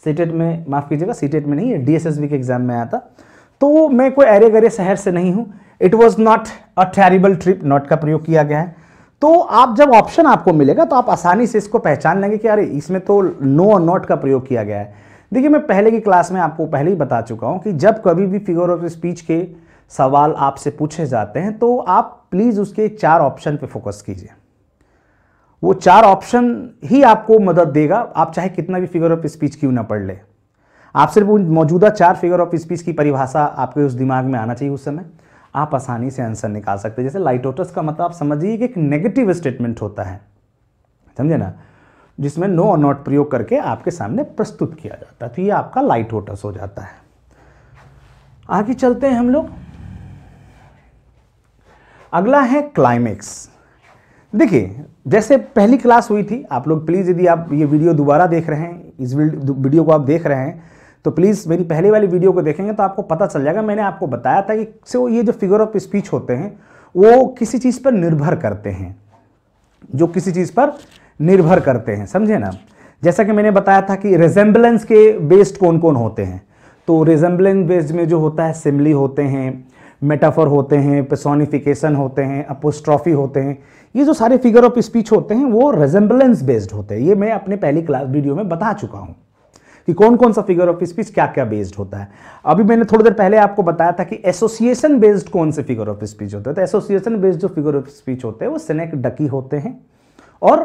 सीटेट e में माफ़ कीजिएगा सीटेट e में नहीं है डीएसएसबी के एग्जाम में आया था तो मैं कोई अरे गरे शहर से नहीं हूँ it was not a terrible trip not का प्रयोग किया गया है तो आप जब ऑप्शन आपको मिलेगा तो आप आसानी से इसको पहचान लेंगे कि अरे इसमें तो नो और नॉट का प्रयोग किया गया है देखिए मैं पहले की क्लास में आपको पहले ही बता चुका हूँ कि जब कभी भी फिगर ऑफ स्पीच के सवाल आपसे पूछे जाते हैं तो आप प्लीज़ उसके चार ऑप्शन पे फोकस कीजिए वो चार ऑप्शन ही आपको मदद देगा आप चाहे कितना भी फिगर ऑफ स्पीच क्यों ना पढ़ लें आप सिर्फ उन मौजूदा चार फिगर ऑफ स्पीच की परिभाषा आपके उस दिमाग में आना चाहिए उस समय आप आसानी से आंसर निकाल सकते हैं जैसे लाइटोटस का मतलब आप समझिए कि एक नेगेटिव स्टेटमेंट होता है समझे ना जिसमें नो और नॉट प्रयोग करके आपके सामने प्रस्तुत किया जाता है तो ये आपका लाइटोटस हो जाता है आगे चलते हैं हम लोग अगला है क्लाइमेक्स देखिए जैसे पहली क्लास हुई थी आप लोग प्लीज़ यदि आप ये वीडियो दोबारा देख रहे हैं इस वीडियो को आप देख रहे हैं तो प्लीज़ मेरी पहली वाली वीडियो को देखेंगे तो आपको पता चल जाएगा मैंने आपको बताया था कि सो ये जो फिगर ऑफ स्पीच होते हैं वो किसी चीज़ पर निर्भर करते हैं जो किसी चीज़ पर निर्भर करते हैं समझे ना जैसा कि मैंने बताया था कि रेजेंबलेंस के बेस्ड कौन कौन होते हैं तो रेजेंबलेंस बेस्ड में जो होता है सिमली होते हैं मेटाफर होते हैं पेसोनिफिकेशन होते हैं अपोस्ट्रॉफी होते हैं ये जो सारे फिगर ऑफ स्पीच होते हैं वो रेजेम्बलेंस बेस्ड होते हैं ये मैं अपने पहली क्लास वीडियो में बता चुका हूँ कि कौन कौन सा फिगर ऑफ स्पीच क्या क्या बेस्ड होता है अभी मैंने थोड़ी देर पहले आपको बताया था कि एसोसिएशन बेस्ड कौन से फिगर ऑफ स्पीच होते हैं तो एसोसिएशन बेस्ड जो फिगर ऑफ स्पीच होते हैं वो सेनेक डकी होते हैं और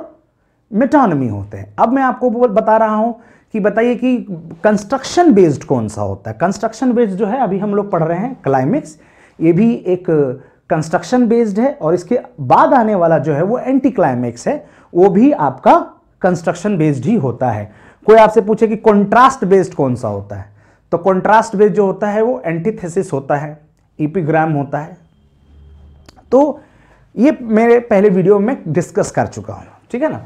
मेटानमी होते हैं अब मैं आपको बता रहा हूं कि बताइए कि कंस्ट्रक्शन बेस्ड कौन सा होता है कंस्ट्रक्शन बेस्ड जो है अभी हम लोग पढ़ रहे हैं क्लाइमेक्स ये भी एक कंस्ट्रक्शन बेस्ड है और इसके बाद आने वाला जो है वो एंटी क्लाइमेक्स है वो भी आपका कंस्ट्रक्शन बेस्ड ही होता है कोई आपसे पूछे कि कॉन्ट्रास्ट बेस्ड कौन सा होता है तो कॉन्ट्रास्ट बेस्ड जो होता है वो एंटीथेसिस होता है ईपीग्राम होता है तो ये मेरे पहले वीडियो में डिस्कस कर चुका हूं ठीक है ना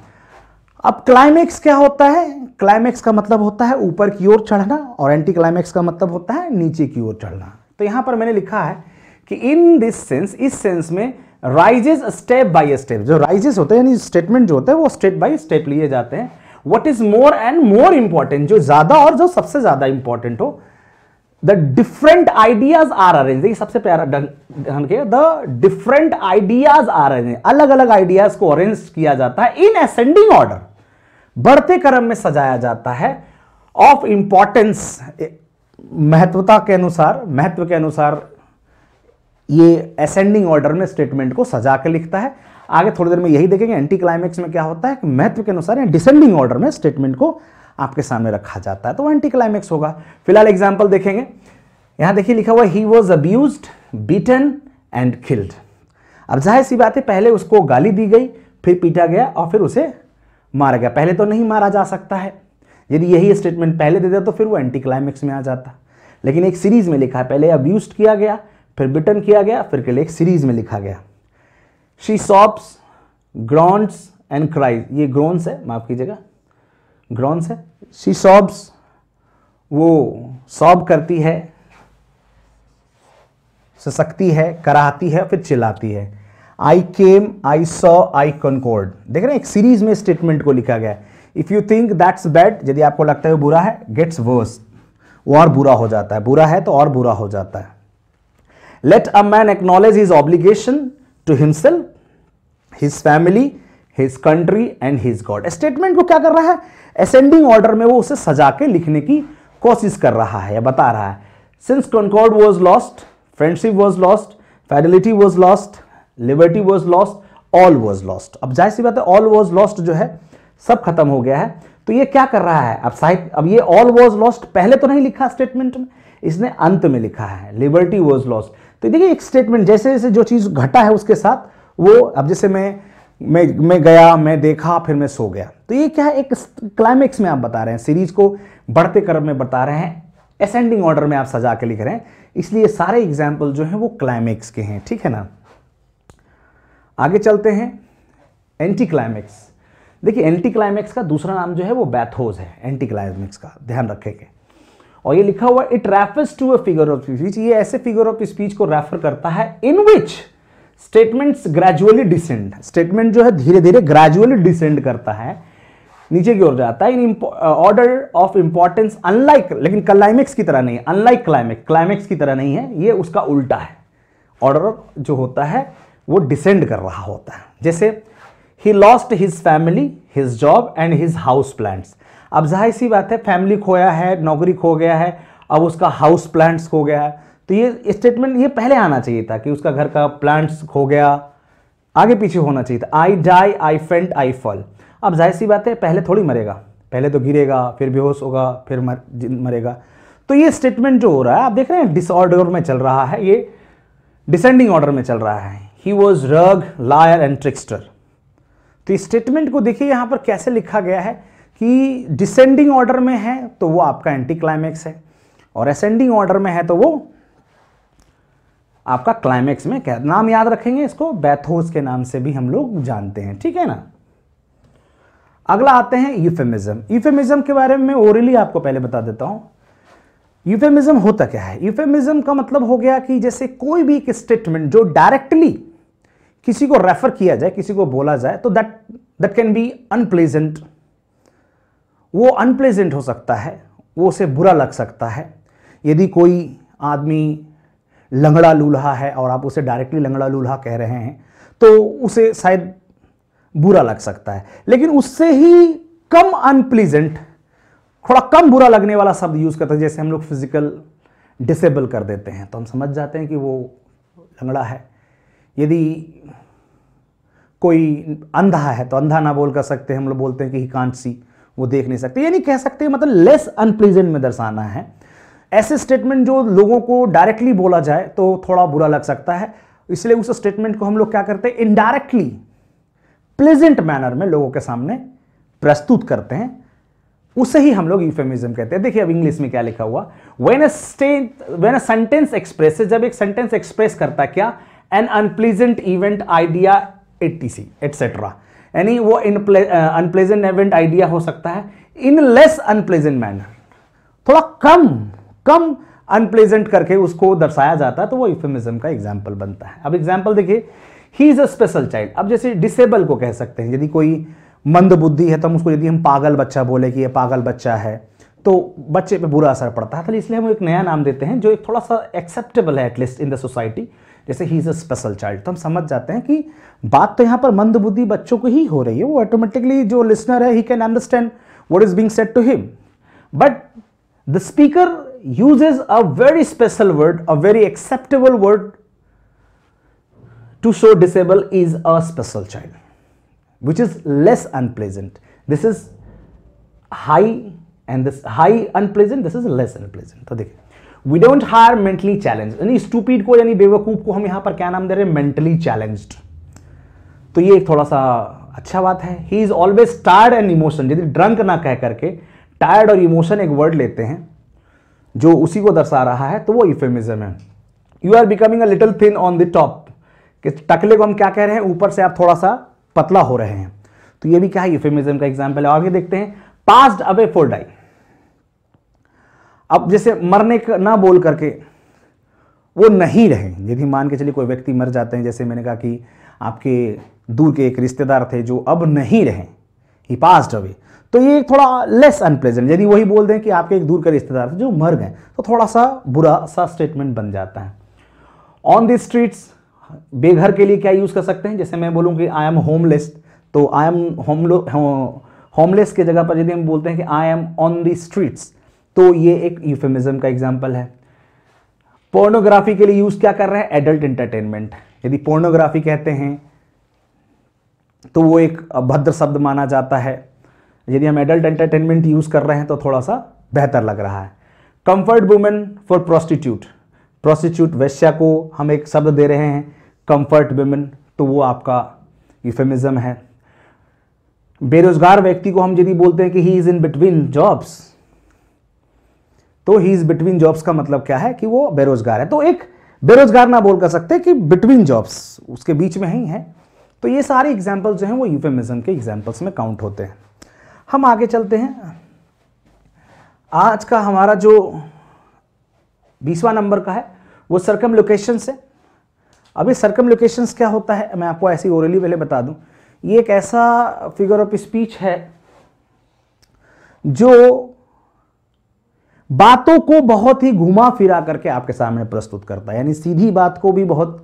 अब क्लाइमेक्स क्या होता है क्लाइमेक्स का मतलब होता है ऊपर की ओर चढ़ना और एंटी क्लाइमेक्स का मतलब होता है नीचे की ओर चढ़ना तो यहां पर मैंने लिखा है कि इन दिस सेंस इस सेंस में राइजेज स्टेप बाय स्टेप जो राइजेस होते हैं यानी स्टेटमेंट जो होते हैं वो स्टेप बाय स्टेप लिए जाते हैं what is more and more important जो ज्यादा और जो सबसे ज्यादा इंपॉर्टेंट हो the different ideas are arrange सबसे प्यारा ढंग के the different ideas are arrange अलग अलग आइडियाज को अरेंज किया जाता है इन असेंडिंग ऑर्डर बढ़ते क्रम में सजाया जाता है ऑफ इंपॉर्टेंस महत्वता के अनुसार महत्व के अनुसार ये असेंडिंग ऑर्डर में स्टेटमेंट को सजा के लिखता है आगे थोड़ी देर में यही देखेंगे एंटी क्लाइमेक्स में क्या होता है महत्व के अनुसार डिसेंडिंग ऑर्डर में स्टेटमेंट को आपके सामने रखा जाता है तो एंटी क्लाइमेक्स होगा फिलहाल एग्जाम्पल देखेंगे यहां देखिए लिखा हुआ he was abuse beaten and killed अब जाहिर सी बात है पहले उसको गाली दी गई फिर पीटा गया और फिर उसे मारा गया पहले तो नहीं मारा जा सकता है यदि यही स्टेटमेंट पहले दे दे तो फिर वो एंटी क्लाइमैक्स में आ जाता लेकिन एक सीरीज में लिखा है पहले अब्यूज किया गया फिर बिटन किया गया फिर के लिए एक सीरीज में लिखा गया she sobs groans and cries ये ग्रोन्स है माफ कीजिएगा ग्रॉन्स है शी सॉब्स वो सॉब करती है सशक्ती है कराहती है फिर चिल्लाती है आई केम आई सॉ आई कॉन्कॉर्ड देख रहे हैं एक सीरीज में स्टेटमेंट को लिखा गया है if you think that's bad यदि आपको लगता है वो बुरा है गेट्स वर्स वो और बुरा हो जाता है बुरा है तो और बुरा हो जाता है let a man acknowledge his obligation to himself his family his country and his God statement को क्या कर रहा है असेंडिंग ऑर्डर में वो उसे सजा के लिखने की कोशिश कर रहा है या बता रहा है since concord was lost friendship was lost fidelity was lost liberty was lost all was lost अब जाहिर सी बात है ऑल वॉज लॉस्ट जो है सब खत्म हो गया है तो ये क्या कर रहा है अब साहित्य अब ये ऑल वॉज लॉस्ट पहले तो नहीं लिखा स्टेटमेंट में इसने अंत में लिखा है लिबर्टी वॉज लॉस्ट तो देखिए एक स्टेटमेंट जैसे जैसे जो चीज़ घटा है उसके साथ वो अब जैसे मैं मैं मैं गया मैं देखा फिर मैं सो गया तो ये क्या है एक क्लाइमेक्स में आप बता रहे हैं सीरीज को बढ़ते क्रम में बता रहे हैं असेंडिंग ऑर्डर में आप सजा के लिख रहे हैं इसलिए सारे एग्जाम्पल जो हैं वो क्लाइमेक्स के हैं ठीक है ना आगे चलते हैं एंटी क्लाइमेक्स देखिए एंटी क्लाइमेक्स का दूसरा नाम जो है वो बैथोज है एंटी क्लाइमेक्स का ध्यान रखेंगे और ये लिखा हुआ it refers to a figure of speech ये ऐसे फिगर ऑफ स्पीच को रेफर करता है in which statements gradually descend statement जो है धीरे धीरे ग्रेजुअली डिसेंड करता है नीचे की ओर जाता है in order of importance unlike लेकिन क्लाइमेक्स की तरह नहीं है अनलाइक क्लाइमेक्स क्लाइमेक्स की तरह नहीं है ये उसका उल्टा है ऑर्डर जो होता है वो डिसेंड कर रहा होता है जैसे he lost his family his job and his house plants अब जाहिर सी बात है फैमिली खोया है नौकरी खो गया है अब उसका हाउस प्लांट्स खो गया है तो ये स्टेटमेंट ये पहले आना चाहिए था कि उसका घर का प्लांट्स खो गया आगे पीछे होना चाहिए था आई डाई आई फेंट आई फॉल अब जाहिर सी बात है पहले थोड़ी मरेगा पहले तो गिरेगा फिर बेहोश होगा फिर मर मरेगा तो ये स्टेटमेंट जो हो रहा है आप देख रहे हैं डिसऑर्डर में चल रहा है ये डिसेंडिंग ऑर्डर में चल रहा है he was rogue liar and trickster तो इस स्टेटमेंट को देखिए यहां पर कैसे लिखा गया है कि डिसेंडिंग ऑर्डर में है तो वो आपका एंटी क्लाइमैक्स है और असेंडिंग ऑर्डर में है तो वो आपका क्लाइमैक्स में क्या नाम याद रखेंगे इसको बैथोस के नाम से भी हम लोग जानते हैं ठीक है ना अगला आते हैं यूफेमिज्म यूफेमिज्म के बारे में ओरली आपको पहले बता देता हूं यूफेमिज्म होता क्या है यूफेमिज्म का मतलब हो गया कि जैसे कोई भी एक स्टेटमेंट जो डायरेक्टली किसी को रेफर किया जाए किसी को बोला जाए तो that that can be unpleasant वो अनप्लेजेंट हो सकता है वो उसे बुरा लग सकता है यदि कोई आदमी लंगड़ा लूल्हा है और आप उसे डायरेक्टली लंगड़ा लूल्हा कह रहे हैं तो उसे शायद बुरा लग सकता है लेकिन उससे ही कम अनप्लीजेंट थोड़ा कम बुरा लगने वाला शब्द यूज़ करते हैं जैसे हम लोग फिजिकल डिसेबल कर देते हैं तो हम समझ जाते हैं कि वो लंगड़ा है यदि कोई अंधा है तो अंधा ना बोल कर सकते हम लोग बोलते हैं कि ही कांट सी वो देख नहीं सकते यानी कह सकते हैं मतलब लेस अनप्लीजेंट में दर्शाना है ऐसे स्टेटमेंट जो लोगों को डायरेक्टली बोला जाए तो थोड़ा बुरा लग सकता है इसलिए उस स्टेटमेंट को हम लोग क्या करते हैं इनडायरेक्टली प्लेजेंट मैनर में लोगों के सामने प्रस्तुत करते हैं उसे ही हम लोग यूफेमिज्म कहते हैं देखिए अब इंग्लिश में क्या लिखा हुआ when when a sentence express जब एक सेंटेंस एक्सप्रेस करता क्या an unpleasant event idea ETC et cetera यानी वो अनप्लेजेंट इवेंट आइडिया हो सकता है इन लेस अनप्लेजेंट मैनर थोड़ा कम कम अनप्लेजेंट करके उसको दर्शाया जाता है तो वो इफेमिज्म का एग्जाम्पल बनता है अब एग्जाम्पल देखिए he is a special child अब जैसे डिसेबल को कह सकते हैं यदि कोई मंद बुद्धि है तो हम उसको यदि हम पागल बच्चा बोले कि ये पागल बच्चा है तो बच्चे पे बुरा असर पड़ता है तो इसलिए हम एक नया नाम देते हैं जो एक थोड़ा सा एक्सेप्टेबल है एटलीस्ट इन द सोसाइटी जैसे he is a special child तो हम समझ जाते हैं कि बात तो यहां पर मंदबुद्धि बच्चों को ही हो रही है वो ऑटोमेटिकली जो लिसनर है he can understand what is being said to him but the speaker use a very special word a very acceptable word to show disable is a special child which is less unpleasant this is high and this high unpleasant this is less unpleasant तो देखिए we don't hire mentally challenge यानी stupid को यानी बेवकूफ को हम यहां पर क्या नाम दे रहे हैं मेंटली चैलेंज्ड तो ये एक थोड़ा सा अच्छा बात है he is always tired and emotion यदि ड्रंक ना कह करके टायर्ड और इमोशन एक वर्ड लेते हैं जो उसी को दर्शा रहा है तो वो इफेमिज्म है you are becoming a little thin on the top कि टकले को हम क्या कह रहे हैं ऊपर से आप थोड़ा सा पतला हो रहे हैं तो ये भी क्या है इफेमिज्म का एग्जाम्पल है आगे देखते हैं पास्ट अवे फोर डाई अब जैसे मरने का ना बोल करके वो नहीं रहे यदि मान के चलिए कोई व्यक्ति मर जाते हैं जैसे मैंने कहा कि आपके दूर के एक रिश्तेदार थे जो अब नहीं रहे ही पास्ट अवे तो ये थोड़ा लेस अनप्लेजेंट यदि वही बोल दें कि आपके एक दूर के रिश्तेदार थे जो मर गए तो थोड़ा सा बुरा सा स्टेटमेंट बन जाता है ऑन द स्ट्रीट्स बेघर के लिए क्या यूज़ कर सकते हैं जैसे मैं बोलूँ कि आई एम होमलेस तो आई एम होमलो होमलेस के जगह पर यदि हम बोलते हैं कि I am on the streets तो ये एक यूफेमिज्म का एग्जाम्पल है पोर्नोग्राफी के लिए यूज क्या कर रहे हैं एडल्ट एंटरटेनमेंट यदि पोर्नोग्राफी कहते हैं तो वो एक अभद्र शब्द माना जाता है यदि हम एडल्ट एंटरटेनमेंट यूज़ कर रहे हैं तो थोड़ा सा बेहतर लग रहा है comfort women for prostitute prostitute वेश्या को हम एक शब्द दे रहे हैं कंफर्ट वुमेन तो वो आपका यूफेमिज्म है बेरोजगार व्यक्ति को हम यदि बोलते हैं कि he is in between jobs तो ही इज बिटवीन जॉब्स का मतलब क्या है कि वो बेरोजगार है तो एक बेरोजगार ना बोल कर सकते कि बिटवीन जॉब्स उसके बीच में ही है तो ये सारे एग्जाम्पल जो हैं वो यूफेमिज्म के एग्जाम्पल्स में काउंट होते हैं हम आगे चलते हैं आज का हमारा जो बीसवा नंबर का है वो सरकम लोकेशन है अभी सरकम लोकेशन क्या होता है मैं आपको ऐसी ओरली पहले बता दूं ये एक ऐसा फिगर ऑफ स्पीच है जो बातों को बहुत ही घुमा फिरा करके आपके सामने प्रस्तुत करता है यानी सीधी बात को भी बहुत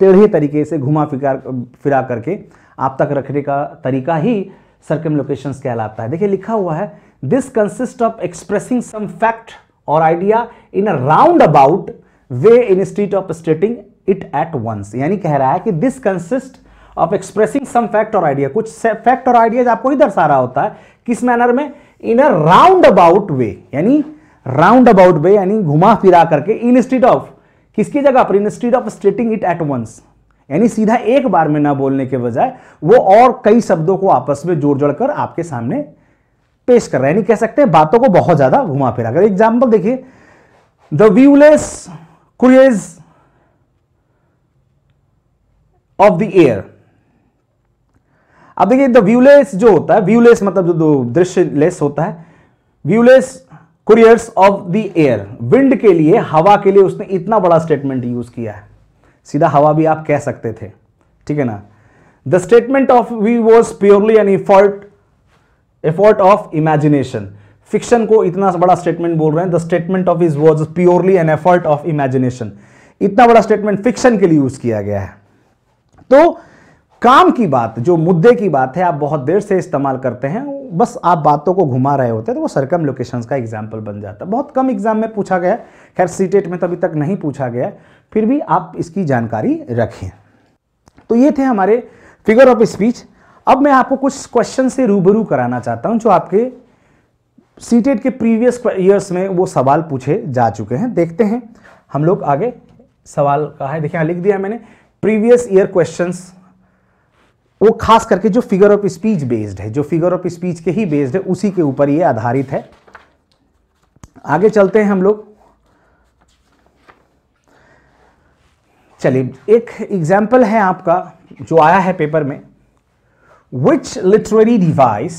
टेढ़े तरीके से घुमा फिरा फिरा करके आप तक रखने का तरीका ही सर्कम लोकेशन कहलाता है देखिए लिखा हुआ है this consist of expressing some fact or idea in a roundabout way instead of stating it at once यानी कह रहा है कि this consist of expressing some fact or idea कुछ फैक्ट और आइडियाज आपको ही दर्शा रहा होता है किस मैनर में इन अ राउंड अबाउट वे यानी राउंड अबाउट वे यानी घुमा फिरा करके स्टेट ऑफ किसकी जगह पर state of stating it at once यानी सीधा एक बार में ना बोलने के बजाय वो और कई शब्दों को आपस में जोड़ जोड़ कर आपके सामने पेश कर रहा है यानी कह सकते हैं बातों को बहुत ज्यादा घुमा फिरा कर एग्जाम्पल देखिए the viewless couriers of the air अब देखिए द व्यूलेस जो होता है व्यूलेस मतलब जो दृश्यलेस होता है viewless couriers of the air wind के लिए हवा के लिए उसने इतना बड़ा स्टेटमेंट यूज किया है सीधा हवा भी आप कह सकते थे ठीक है ना the statement of we was purely an effort effort of imagination fiction को इतना बड़ा स्टेटमेंट बोल रहे हैं the statement of is was purely an effort of imagination इतना बड़ा स्टेटमेंट फिक्शन के लिए यूज किया गया है तो काम की बात जो मुद्दे की बात है आप बहुत देर से इस्तेमाल करते हैं बस आप बातों को घुमा रहे होते हैं तो वो सरकम लोकेशन का एग्जाम्पल बन जाता है बहुत कम एग्जाम में पूछा गया खैर सी टेट e में तो अभी तक नहीं पूछा गया फिर भी आप इसकी जानकारी रखें तो ये थे हमारे फिगर ऑफ स्पीच अब मैं आपको कुछ क्वेश्चन से रूबरू कराना चाहता हूँ जो आपके सीटेट e के प्रीवियस ईयर्स में वो सवाल पूछे जा चुके हैं देखते हैं हम लोग आगे सवाल का है देखिए लिख दिया मैंने प्रीवियस ईयर क्वेश्चंस वो खास करके जो फिगर ऑफ स्पीच बेस्ड है जो फिगर ऑफ स्पीच के ही बेस्ड है उसी के ऊपर ये आधारित है आगे चलते हैं हम लोग चलिए एक एग्जाम्पल है आपका जो आया है पेपर में which literary device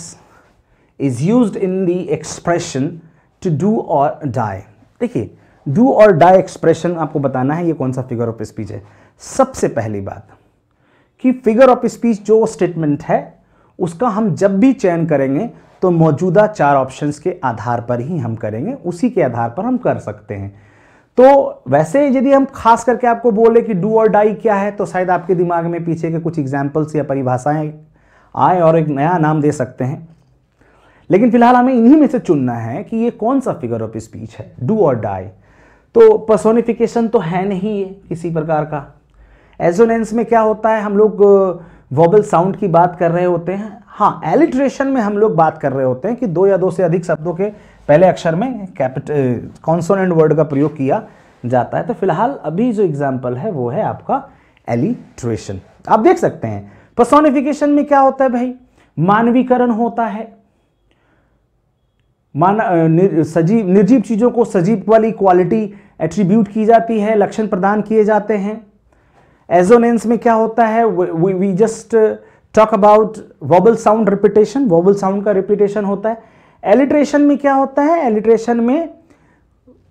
is use in the expression to do or die देखिए डू और डाई एक्सप्रेशन आपको बताना है ये कौन सा फिगर ऑफ स्पीच है सबसे पहली बात कि फिगर ऑफ स्पीच जो स्टेटमेंट है उसका हम जब भी चयन करेंगे तो मौजूदा चार ऑप्शंस के आधार पर ही हम करेंगे उसी के आधार पर हम कर सकते हैं तो वैसे यदि हम खास करके आपको बोले कि डू और डाई क्या है तो शायद आपके दिमाग में पीछे के कुछ एग्जाम्पल्स या परिभाषाएं आए और एक नया नाम दे सकते हैं लेकिन फिलहाल हमें इन्हीं में से चुनना है कि ये कौन सा फिगर ऑफ स्पीच है डू और डाई तो पर्सोनिफिकेशन तो है नहीं ये किसी प्रकार का एजोनेंस में क्या होता है हम लोग वॉबल साउंड की बात कर रहे होते हैं हाँ एलिट्रेशन में हम लोग बात कर रहे होते हैं कि दो या दो से अधिक शब्दों के पहले अक्षर में कैपिट कॉन्सोनेंट वर्ड का प्रयोग किया जाता है तो फिलहाल अभी जो एग्जाम्पल है वो है आपका एलिट्रेशन आप देख सकते हैं पर्सोनिफिकेशन में क्या होता है भाई मानवीकरण होता है मान निर, सजीव निर्जीव चीज़ों को सजीव वाली क्वालिटी एट्रीब्यूट की जाती है लक्षण प्रदान किए जाते हैं एजोनेंस में क्या होता है we just talk about vowel sound repetition vowel sound का रिपीटेशन होता है एलिट्रेशन में क्या होता है एलिट्रेशन में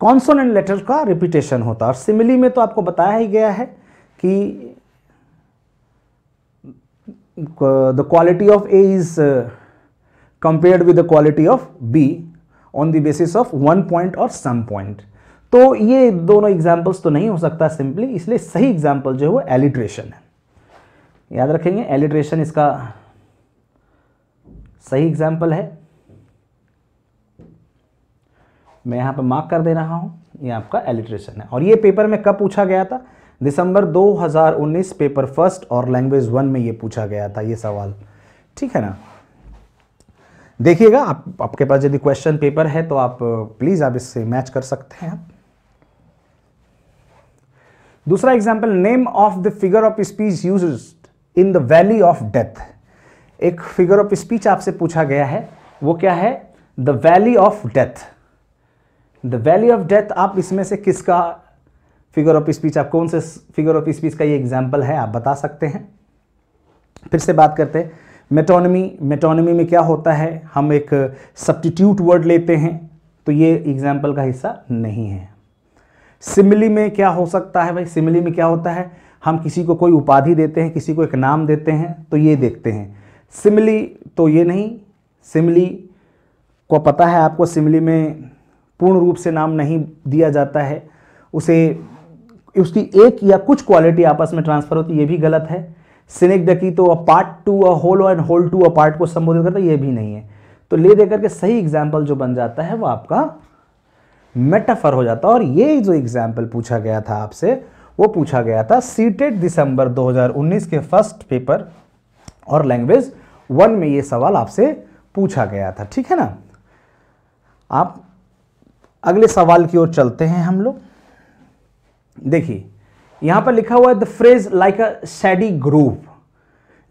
कॉन्सोनेंट लेटर का रिपीटेशन होता है और सिमिली में तो आपको बताया ही गया है कि the quality of A is uh, with the quality of B on the basis of one point or some point तो ये दोनों एग्जाम्पल्स तो नहीं हो सकता सिंपली इसलिए सही एग्जाम्पल जो है वो एलिट्रेशन है याद रखेंगे एलिट्रेशन इसका सही एग्जाम्पल है मैं यहां पर मार्क कर दे रहा हूं ये आपका एलिट्रेशन है और ये पेपर में कब पूछा गया था दिसंबर 2019 पेपर फर्स्ट और लैंग्वेज वन में ये पूछा गया था ये सवाल ठीक है ना देखिएगा आप आपके पास यदि क्वेश्चन पेपर है तो आप प्लीज़ आप इससे मैच कर सकते हैं दूसरा example name of the figure of speech use in the valley of death एक फिगर ऑफ स्पीच आपसे पूछा गया है वो क्या है the valley of death the valley of death आप इसमें से किसका फिगर ऑफ स्पीच आप कौन से फिगर ऑफ स्पीच का ये एग्जाम्पल है आप बता सकते हैं फिर से बात करते हैं मेटोनमी मेटोनमी में क्या होता है हम एक सब्टीट्यूट वर्ड लेते हैं तो ये एग्जाम्पल का हिस्सा नहीं है सिमली में क्या हो सकता है भाई सिमली में क्या होता है हम किसी को कोई उपाधि देते हैं किसी को एक नाम देते हैं तो ये देखते हैं सिमली तो ये नहीं सिमली को पता है आपको सिमली में पूर्ण रूप से नाम नहीं दिया जाता है उसे उसकी एक या कुछ क्वालिटी आपस में ट्रांसफर होती है ये भी गलत है सिनेक डकी तो a part to a whole and whole to a part को संबोधित करता है ये भी नहीं है तो ले देकर के सही एग्जाम्पल जो बन जाता है वो आपका मेटाफर हो जाता और ये जो एग्जाम्पल पूछा गया था आपसे वो पूछा गया था सीटेड दिसंबर 2019 के फर्स्ट पेपर और लैंग्वेज वन में ये सवाल आपसे पूछा गया था ठीक है ना आप अगले सवाल की ओर चलते हैं हम लोग देखिए यहां पर लिखा हुआ है the phrase like a shady group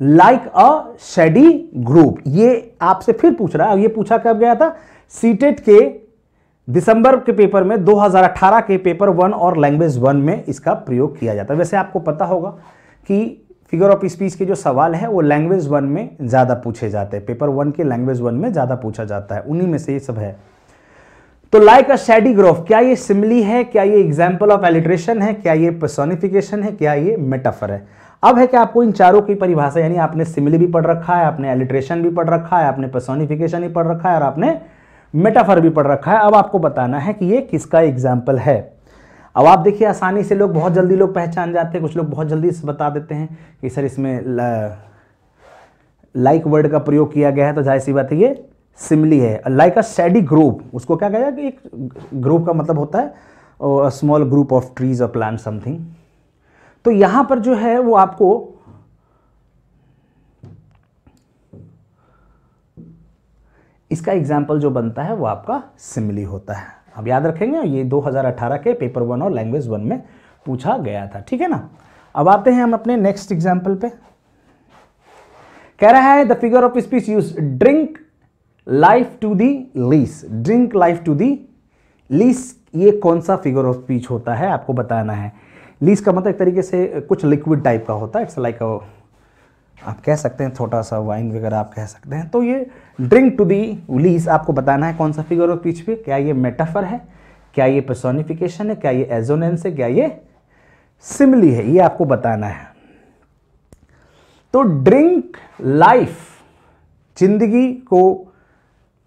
like a shady group ये आपसे फिर पूछ रहा है ये पूछा कब गया था सीटेट के दिसंबर के पेपर में 2018 के पेपर वन और लैंग्वेज वन में इसका प्रयोग किया जाता है वैसे आपको पता होगा कि फिगर ऑफ स्पीच के जो सवाल है वो लैंग्वेज वन में ज़्यादा पूछे जाते हैं पेपर वन के लैंग्वेज वन में ज़्यादा पूछा जाता है उन्हीं में से ये सब है तो लाइक अ शेडी ग्रोफ क्या ये सिमली है क्या ये एग्जाम्पल ऑफ एलिट्रेशन है क्या ये पर्सोनिफिकेशन है क्या ये मेटाफर है अब है कि आपको इन चारों की परिभाषा यानी आपने सिमली भी पढ़ रखा है आपने एलिट्रेशन भी पढ़ रखा है आपने पर्सोनिफिकेशन भी पढ़ रखा है और आपने मेटाफर भी पढ़ रखा है अब आपको बताना है कि ये किसका एग्जाम्पल है अब आप देखिए आसानी से लोग बहुत जल्दी लोग पहचान जाते हैं कुछ लोग बहुत जल्दी बता देते हैं कि सर इसमें लाइक वर्ड का प्रयोग किया गया है तो जाहिर सी बात है ये सिमली है लाइक अ सैडी ग्रुप उसको क्या कहा कि एक ग्रुप का मतलब होता है स्मॉल ग्रुप ऑफ ट्रीज और प्लांट समथिंग तो यहाँ पर जो है वो आपको इसका एग्जाम्पल जो बनता है वो आपका सिमली होता है अब याद रखेंगे ये 2018 के पेपर वन और लैंग्वेज वन में पूछा गया था ठीक है ना अब आते हैं हम अपने नेक्स्ट एग्जाम्पल पे कह रहा है the figure of speech use drink life to the lees drink life to the lees ये कौन सा फिगर ऑफ स्पीच होता है आपको बताना है लीस का मतलब एक तरीके से कुछ लिक्विड टाइप का होता है इट्स लाइक आप कह सकते हैं छोटा सा वाइन वगैरह आप कह सकते हैं तो ये ड्रिंक टू दी उलीस आपको बताना है कौन सा फिगर और पीछे क्या ये मेटाफर है क्या ये पर्सोनिफिकेशन है क्या ये एजोनेंस है क्या ये सिमली है ये आपको बताना है तो ड्रिंक लाइफ जिंदगी को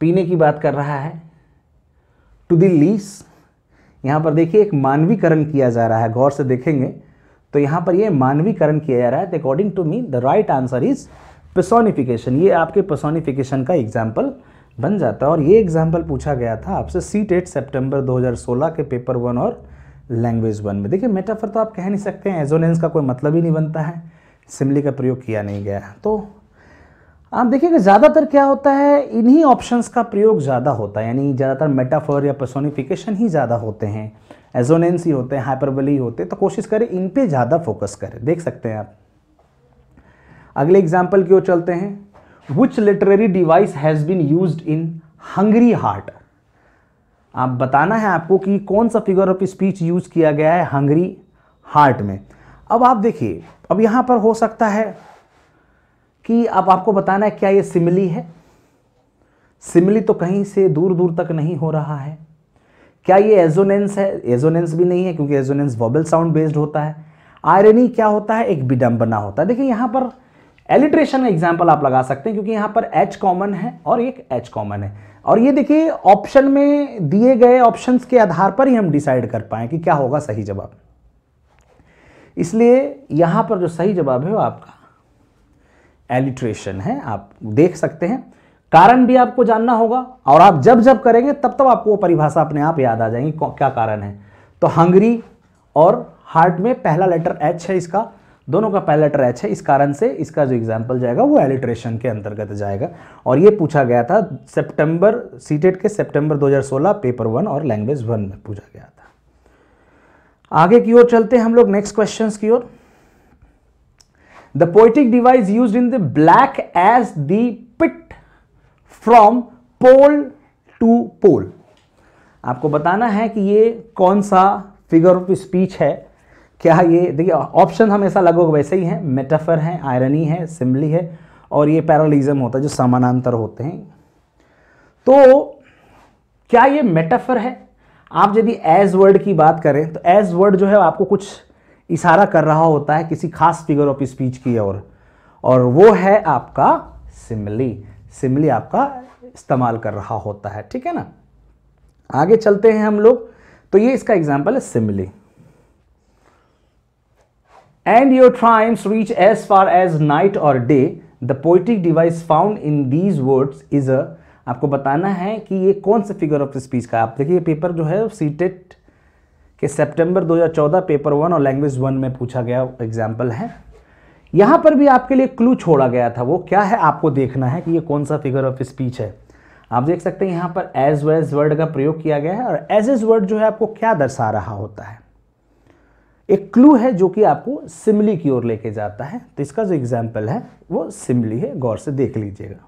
पीने की बात कर रहा है टू दी लीस यहां पर देखिए एक मानवीकरण किया जा रहा है गौर से देखेंगे तो यहाँ पर ये मानवीकरण किया जा रहा है according to me the right answer is personification ये आपके पसोनिफिकेशन का एग्जाम्पल बन जाता है और ये एग्जाम्पल पूछा गया था आपसे सी टेट सेप्टेम्बर 2016 के पेपर वन और लैंग्वेज वन में देखिए मेटाफर तो आप कह नहीं सकते हैं एजोनेंस का कोई मतलब ही नहीं बनता है सिमली का प्रयोग किया नहीं गया तो आप देखिएगा ज़्यादातर क्या होता है इन्हीं ऑप्शंस का प्रयोग ज़्यादा होता है यानी ज़्यादातर मेटाफर या पर्सोनिफिकेशन ही ज़्यादा होते हैं एजोनेंस ही होते हैं हाइपरबली होते हैं तो कोशिश करें इन पे ज़्यादा फोकस करें देख सकते हैं आप अगले एग्जाम्पल की ओर चलते हैं which literary device has been use in hungry heart आप बताना है आपको कि कौन सा फिगर ऑफ स्पीच यूज़ किया गया है हंगरी हार्ट में अब आप देखिए अब यहाँ पर हो सकता है कि अब आपको बताना है क्या ये सिमली है सिमली तो कहीं से दूर दूर तक नहीं हो रहा है क्या ये एजोनेंस है एजोनेंस भी नहीं है क्योंकि एजोनेंस वॉबल साउंड बेस्ड होता है आयरनी क्या होता है एक विडम्बना होता है देखिए यहाँ पर एलिट्रेशन का एग्जाम्पल आप लगा सकते हैं क्योंकि यहाँ पर एच कॉमन है और एक एच कॉमन है और ये देखिए ऑप्शन में दिए गए ऑप्शंस के आधार पर ही हम डिसाइड कर पाए कि क्या होगा सही जवाब इसलिए यहां पर जो सही जवाब है वो आपका एलिट्रेशन है आप देख सकते हैं कारण भी आपको जानना होगा और आप जब जब करेंगे तब तब आपको वो परिभाषा अपने आप याद आ जाएगी क्या कारण है तो हंगरी और हार्ट में पहला लेटर एच है इसका दोनों का पहला लेटर एच है इस कारण से इसका जो एग्जाम्पल जाएगा वो एलिट्रेशन के अंतर्गत जाएगा और ये पूछा गया था सेप्टेम्बर सीटेट e के सेप्टेम्बर दो पेपर वन और लैंग्वेज वन में पूछा गया था आगे की ओर चलते हैं हम लोग नेक्स्ट क्वेश्चन की ओर the poetic device use in the black edge that from pole to pole आपको बताना है कि ये कौन सा फिगर ऑफ स्पीच है क्या ये देखिए ऑप्शन हमेशा लगभग वैसे ही हैं मेटाफर हैं आयरनी है सिमली है और ये पैरालिज्म होता है जो समानांतर होते हैं तो क्या ये मेटाफर है आप यदि एज वर्ड की बात करें तो एज वर्ड जो है आपको कुछ इशारा कर रहा होता है किसी खास फिगर ऑफ स्पीच की ओर और, और वो है आपका सिमली सिमली आपका इस्तेमाल कर रहा होता है ठीक है ना आगे चलते हैं हम लोग तो ये इसका एग्जाम्पल है simile and your trims reach as far as night और day the poetic device found in these words is a आपको बताना है कि ये कौन सा फिगर ऑफ स्पीच का आप देखिए पेपर जो है सीटेट के सितंबर 2014 पेपर वन और लैंग्वेज वन में पूछा गया एग्जाम्पल है यहां पर भी आपके लिए क्लू छोड़ा गया था वो क्या है आपको देखना है कि ये कौन सा फिगर ऑफ स्पीच है आप देख सकते हैं यहां पर एज वेज वर्ड का प्रयोग किया गया है और एज एज वर्ड जो है आपको क्या दर्शा रहा होता है एक क्लू है जो कि आपको सिमली की ओर लेके जाता है तो इसका जो एग्जाम्पल है वो सिमली है गौर से देख लीजिएगा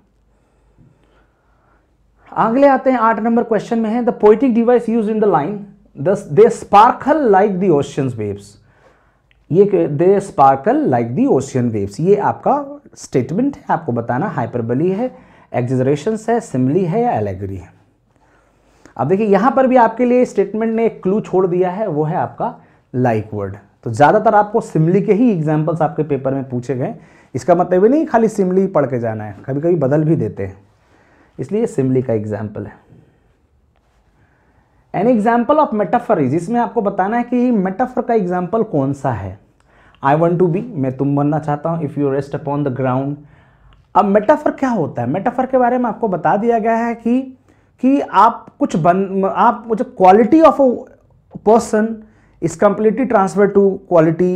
अगले आते हैं आठ नंबर क्वेश्चन में है the poetic device use in the line they sparkle like the ocean's waves ये they sparkle like the ocean waves ये आपका स्टेटमेंट है आपको बताना हाइपरबली है एग्जरेशंस है सिमली है या एलेगरी है अब देखिए यहाँ पर भी आपके लिए स्टेटमेंट ने एक क्लू छोड़ दिया है वो है आपका लाइक like वर्ड तो ज़्यादातर आपको सिमली के ही एग्जाम्पल्स आपके पेपर में पूछे गए इसका मतलब ये नहीं खाली सिमली पढ़ के जाना है कभी कभी बदल भी देते हैं इसलिए सिमली का एग्जाम्पल है an example of metaphor is इसमें आपको बताना है कि मेटाफर का एग्जाम्पल कौन सा है आई वॉन्ट टू बी मैं तुम बनना चाहता हूँ if you rest upon the ground अब मेटाफर क्या होता है मेटाफर के बारे में आपको बता दिया गया है कि कि आप कुछ बन आप मुझे quality of a person is completely transfer to quality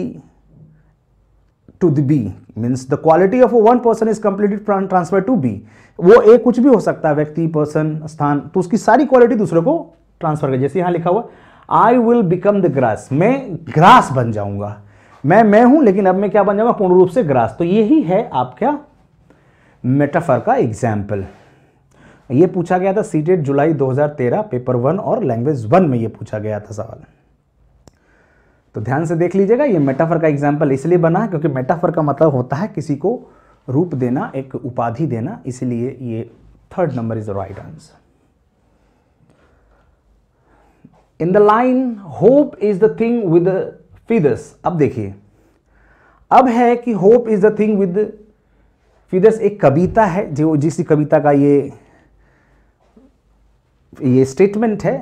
to the be means the quality of a one person is completely transfer to be वो ए कुछ भी हो सकता है व्यक्ति पर्सन स्थान तो उसकी सारी क्वालिटी दूसरे को ट्रांसफर कर जैसे यहां लिखा हुआ I will become the grass मैं ग्रास बन जाऊंगा मैं मैं हूं लेकिन अब मैं क्या बन जाऊंगा पूर्ण रूप से ग्रास तो यही है आपका मेटाफर का एग्जाम्पल ये पूछा गया था सीटेट जुलाई 2013 पेपर वन और लैंग्वेज वन में ये पूछा गया था सवाल तो ध्यान से देख लीजिएगा ये मेटाफर का एग्जाम्पल इसलिए बना क्योंकि मेटाफर का मतलब होता है किसी को रूप देना एक उपाधि देना इसलिए ये third number is the right answer in the line hope is the thing with feathers अब देखिए अब है कि hope is the thing with feathers एक कविता है जो जिस कविता का ये ये स्टेटमेंट है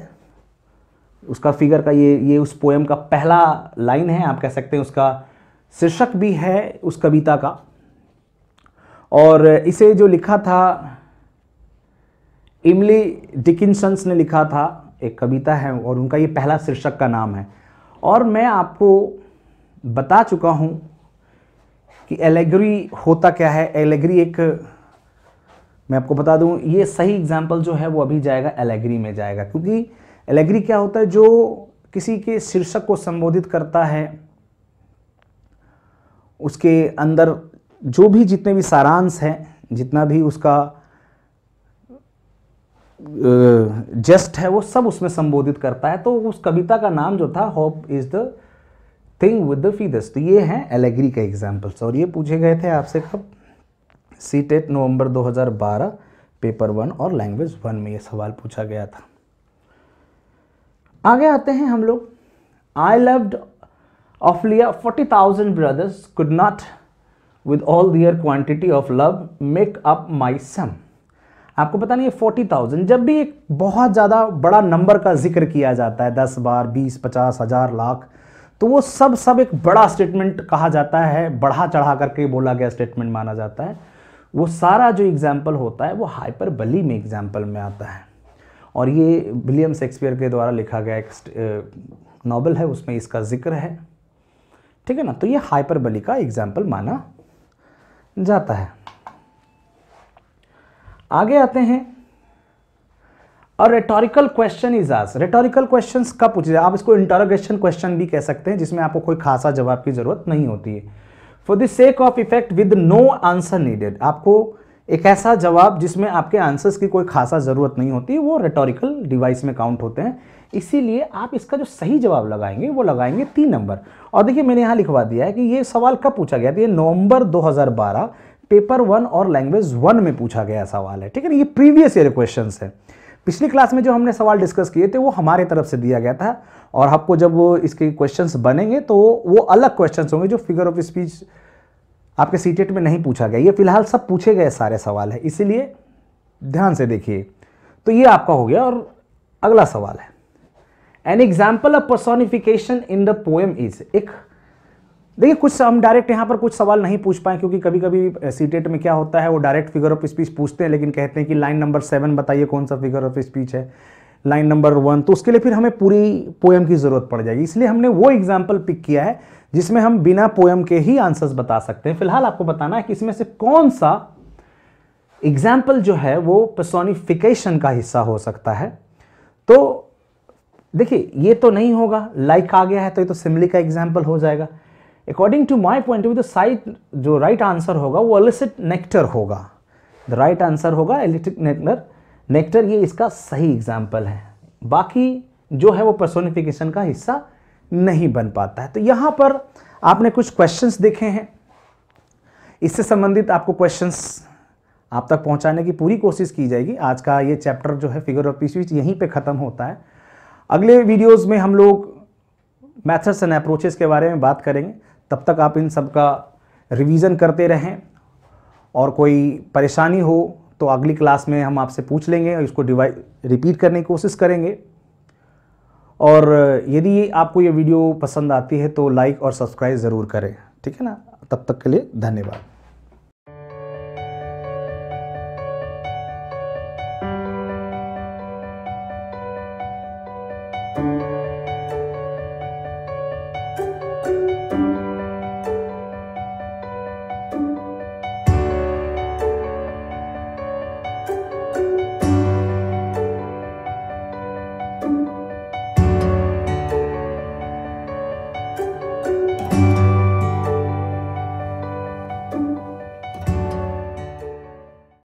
उसका फिगर का ये ये उस पोएम का पहला लाइन है आप कह सकते हैं उसका शीर्षक भी है उस कविता का और इसे जो लिखा था इमली डिकिंसन्स ने लिखा था एक कविता है और उनका ये पहला शीर्षक का नाम है और मैं आपको बता चुका हूँ कि एलेगरी होता क्या है एलेगरी एक मैं आपको बता दूं ये सही एग्जाम्पल जो है वो अभी जाएगा एलेगरी में जाएगा क्योंकि एलेगरी क्या होता है जो किसी के शीर्षक को संबोधित करता है उसके अंदर जो भी जितने भी सारांश हैं जितना भी उसका जस्ट है वो सब उसमें संबोधित करता है तो उस कविता का नाम जो था hope is the thing with the feathers तो ये हैं एलेग्री के एग्जाम्पल्स और ये पूछे गए थे आपसे कब सी टेट नवम्बर पेपर वन और लैंग्वेज वन में ये सवाल पूछा गया था आगे आते हैं हम लोग I loved Ophelia forty thousand brothers could not with all their quantity of love make up my sum आपको पता नहीं है फोर्टी थाउजेंड जब भी एक बहुत ज़्यादा बड़ा नंबर का जिक्र किया जाता है दस बार बीस पचास हज़ार लाख तो वो सब सब एक बड़ा स्टेटमेंट कहा जाता है बढ़ा चढ़ा करके बोला गया स्टेटमेंट माना जाता है वो सारा जो एग्जाम्पल होता है वो हाइपर बली में एग्जाम्पल में आता है और ये विलियम शेक्सपियर के द्वारा लिखा गया एक नॉवल है उसमें इसका जिक्र है ठीक है ना तो ये हाइपर बली का एग्जाम्पल माना जाता है आगे आते हैं और रेटोरिकल क्वेश्चन इज आज रेटोरिकल क्वेश्चन कब पूछे जाए आप इसको इंटरोगेशन क्वेश्चन भी कह सकते हैं जिसमें आपको कोई खासा जवाब की जरूरत नहीं होती है for the sake of effect with no answer needed आपको एक ऐसा जवाब जिसमें आपके आंसर्स की कोई खासा ज़रूरत नहीं होती वो रेटोरिकल डिवाइस में काउंट होते हैं इसीलिए आप इसका जो सही जवाब लगाएंगे वो लगाएंगे तीन नंबर और देखिए मैंने यहाँ लिखवा दिया है कि ये सवाल कब पूछा गया था ये नवंबर 2012 पेपर वन और लैंग्वेज वन में पूछा गया सवाल है ठीक है ना ये प्रीवियस ईयर क्वेश्चन है पिछली क्लास में जो हमने सवाल डिस्कस किए थे वो हमारे तरफ से दिया गया था और आपको जब इसके क्वेश्चंस बनेंगे तो वो अलग क्वेश्चंस होंगे जो फिगर ऑफ स्पीच आपके सीटेट e में नहीं पूछा गया ये फिलहाल सब पूछे गए सारे सवाल है इसीलिए ध्यान से देखिए तो ये आपका हो गया और अगला सवाल है an example of personification in the poem is एक देखिए कुछ हम डायरेक्ट यहाँ पर कुछ सवाल नहीं पूछ पाए क्योंकि कभी कभी सीटेट में क्या होता है वो डायरेक्ट फिगर ऑफ स्पीच पूछते हैं लेकिन कहते हैं कि लाइन नंबर सेवन बताइए कौन सा फिगर ऑफ स्पीच है लाइन नंबर वन तो उसके लिए फिर हमें पूरी पोएम की ज़रूरत पड़ जाएगी इसलिए हमने वो एग्जाम्पल पिक किया है जिसमें हम बिना पोएम के ही आंसर्स बता सकते हैं फिलहाल आपको बताना है कि इसमें से कौन सा एग्जाम्पल जो है वो पर्सोनिफिकेशन का हिस्सा हो सकता है तो देखिए ये तो नहीं होगा लाइक like आ गया है तो ये तो सिमली का एग्जाम्पल हो जाएगा according to my point of view the site जो राइट right आंसर होगा वो एलिसिट नेक्टर होगा द राइट आंसर होगा एलिसिट नेक्टर नेक्टर ये इसका सही एग्जाम्पल है बाकी जो है वो पर्सोनिफिकेशन का हिस्सा नहीं बन पाता है तो यहाँ पर आपने कुछ क्वेश्चंस देखे हैं इससे संबंधित आपको क्वेश्चंस आप तक पहुंचाने की पूरी कोशिश की जाएगी आज का ये चैप्टर जो है फिगर ऑफ स्पीच यहीं पे ख़त्म होता है अगले वीडियोस में हम लोग मैथड्स एंड अप्रोचेस के बारे में बात करेंगे तब तक आप इन सब का रिवीज़न करते रहें और कोई परेशानी हो तो अगली क्लास में हम आपसे पूछ लेंगे और इसको डिवाइड रिपीट करने की कोशिश करेंगे और यदि आपको ये वीडियो पसंद आती है तो लाइक और सब्सक्राइब ज़रूर करें ठीक है ना तब तक के लिए धन्यवाद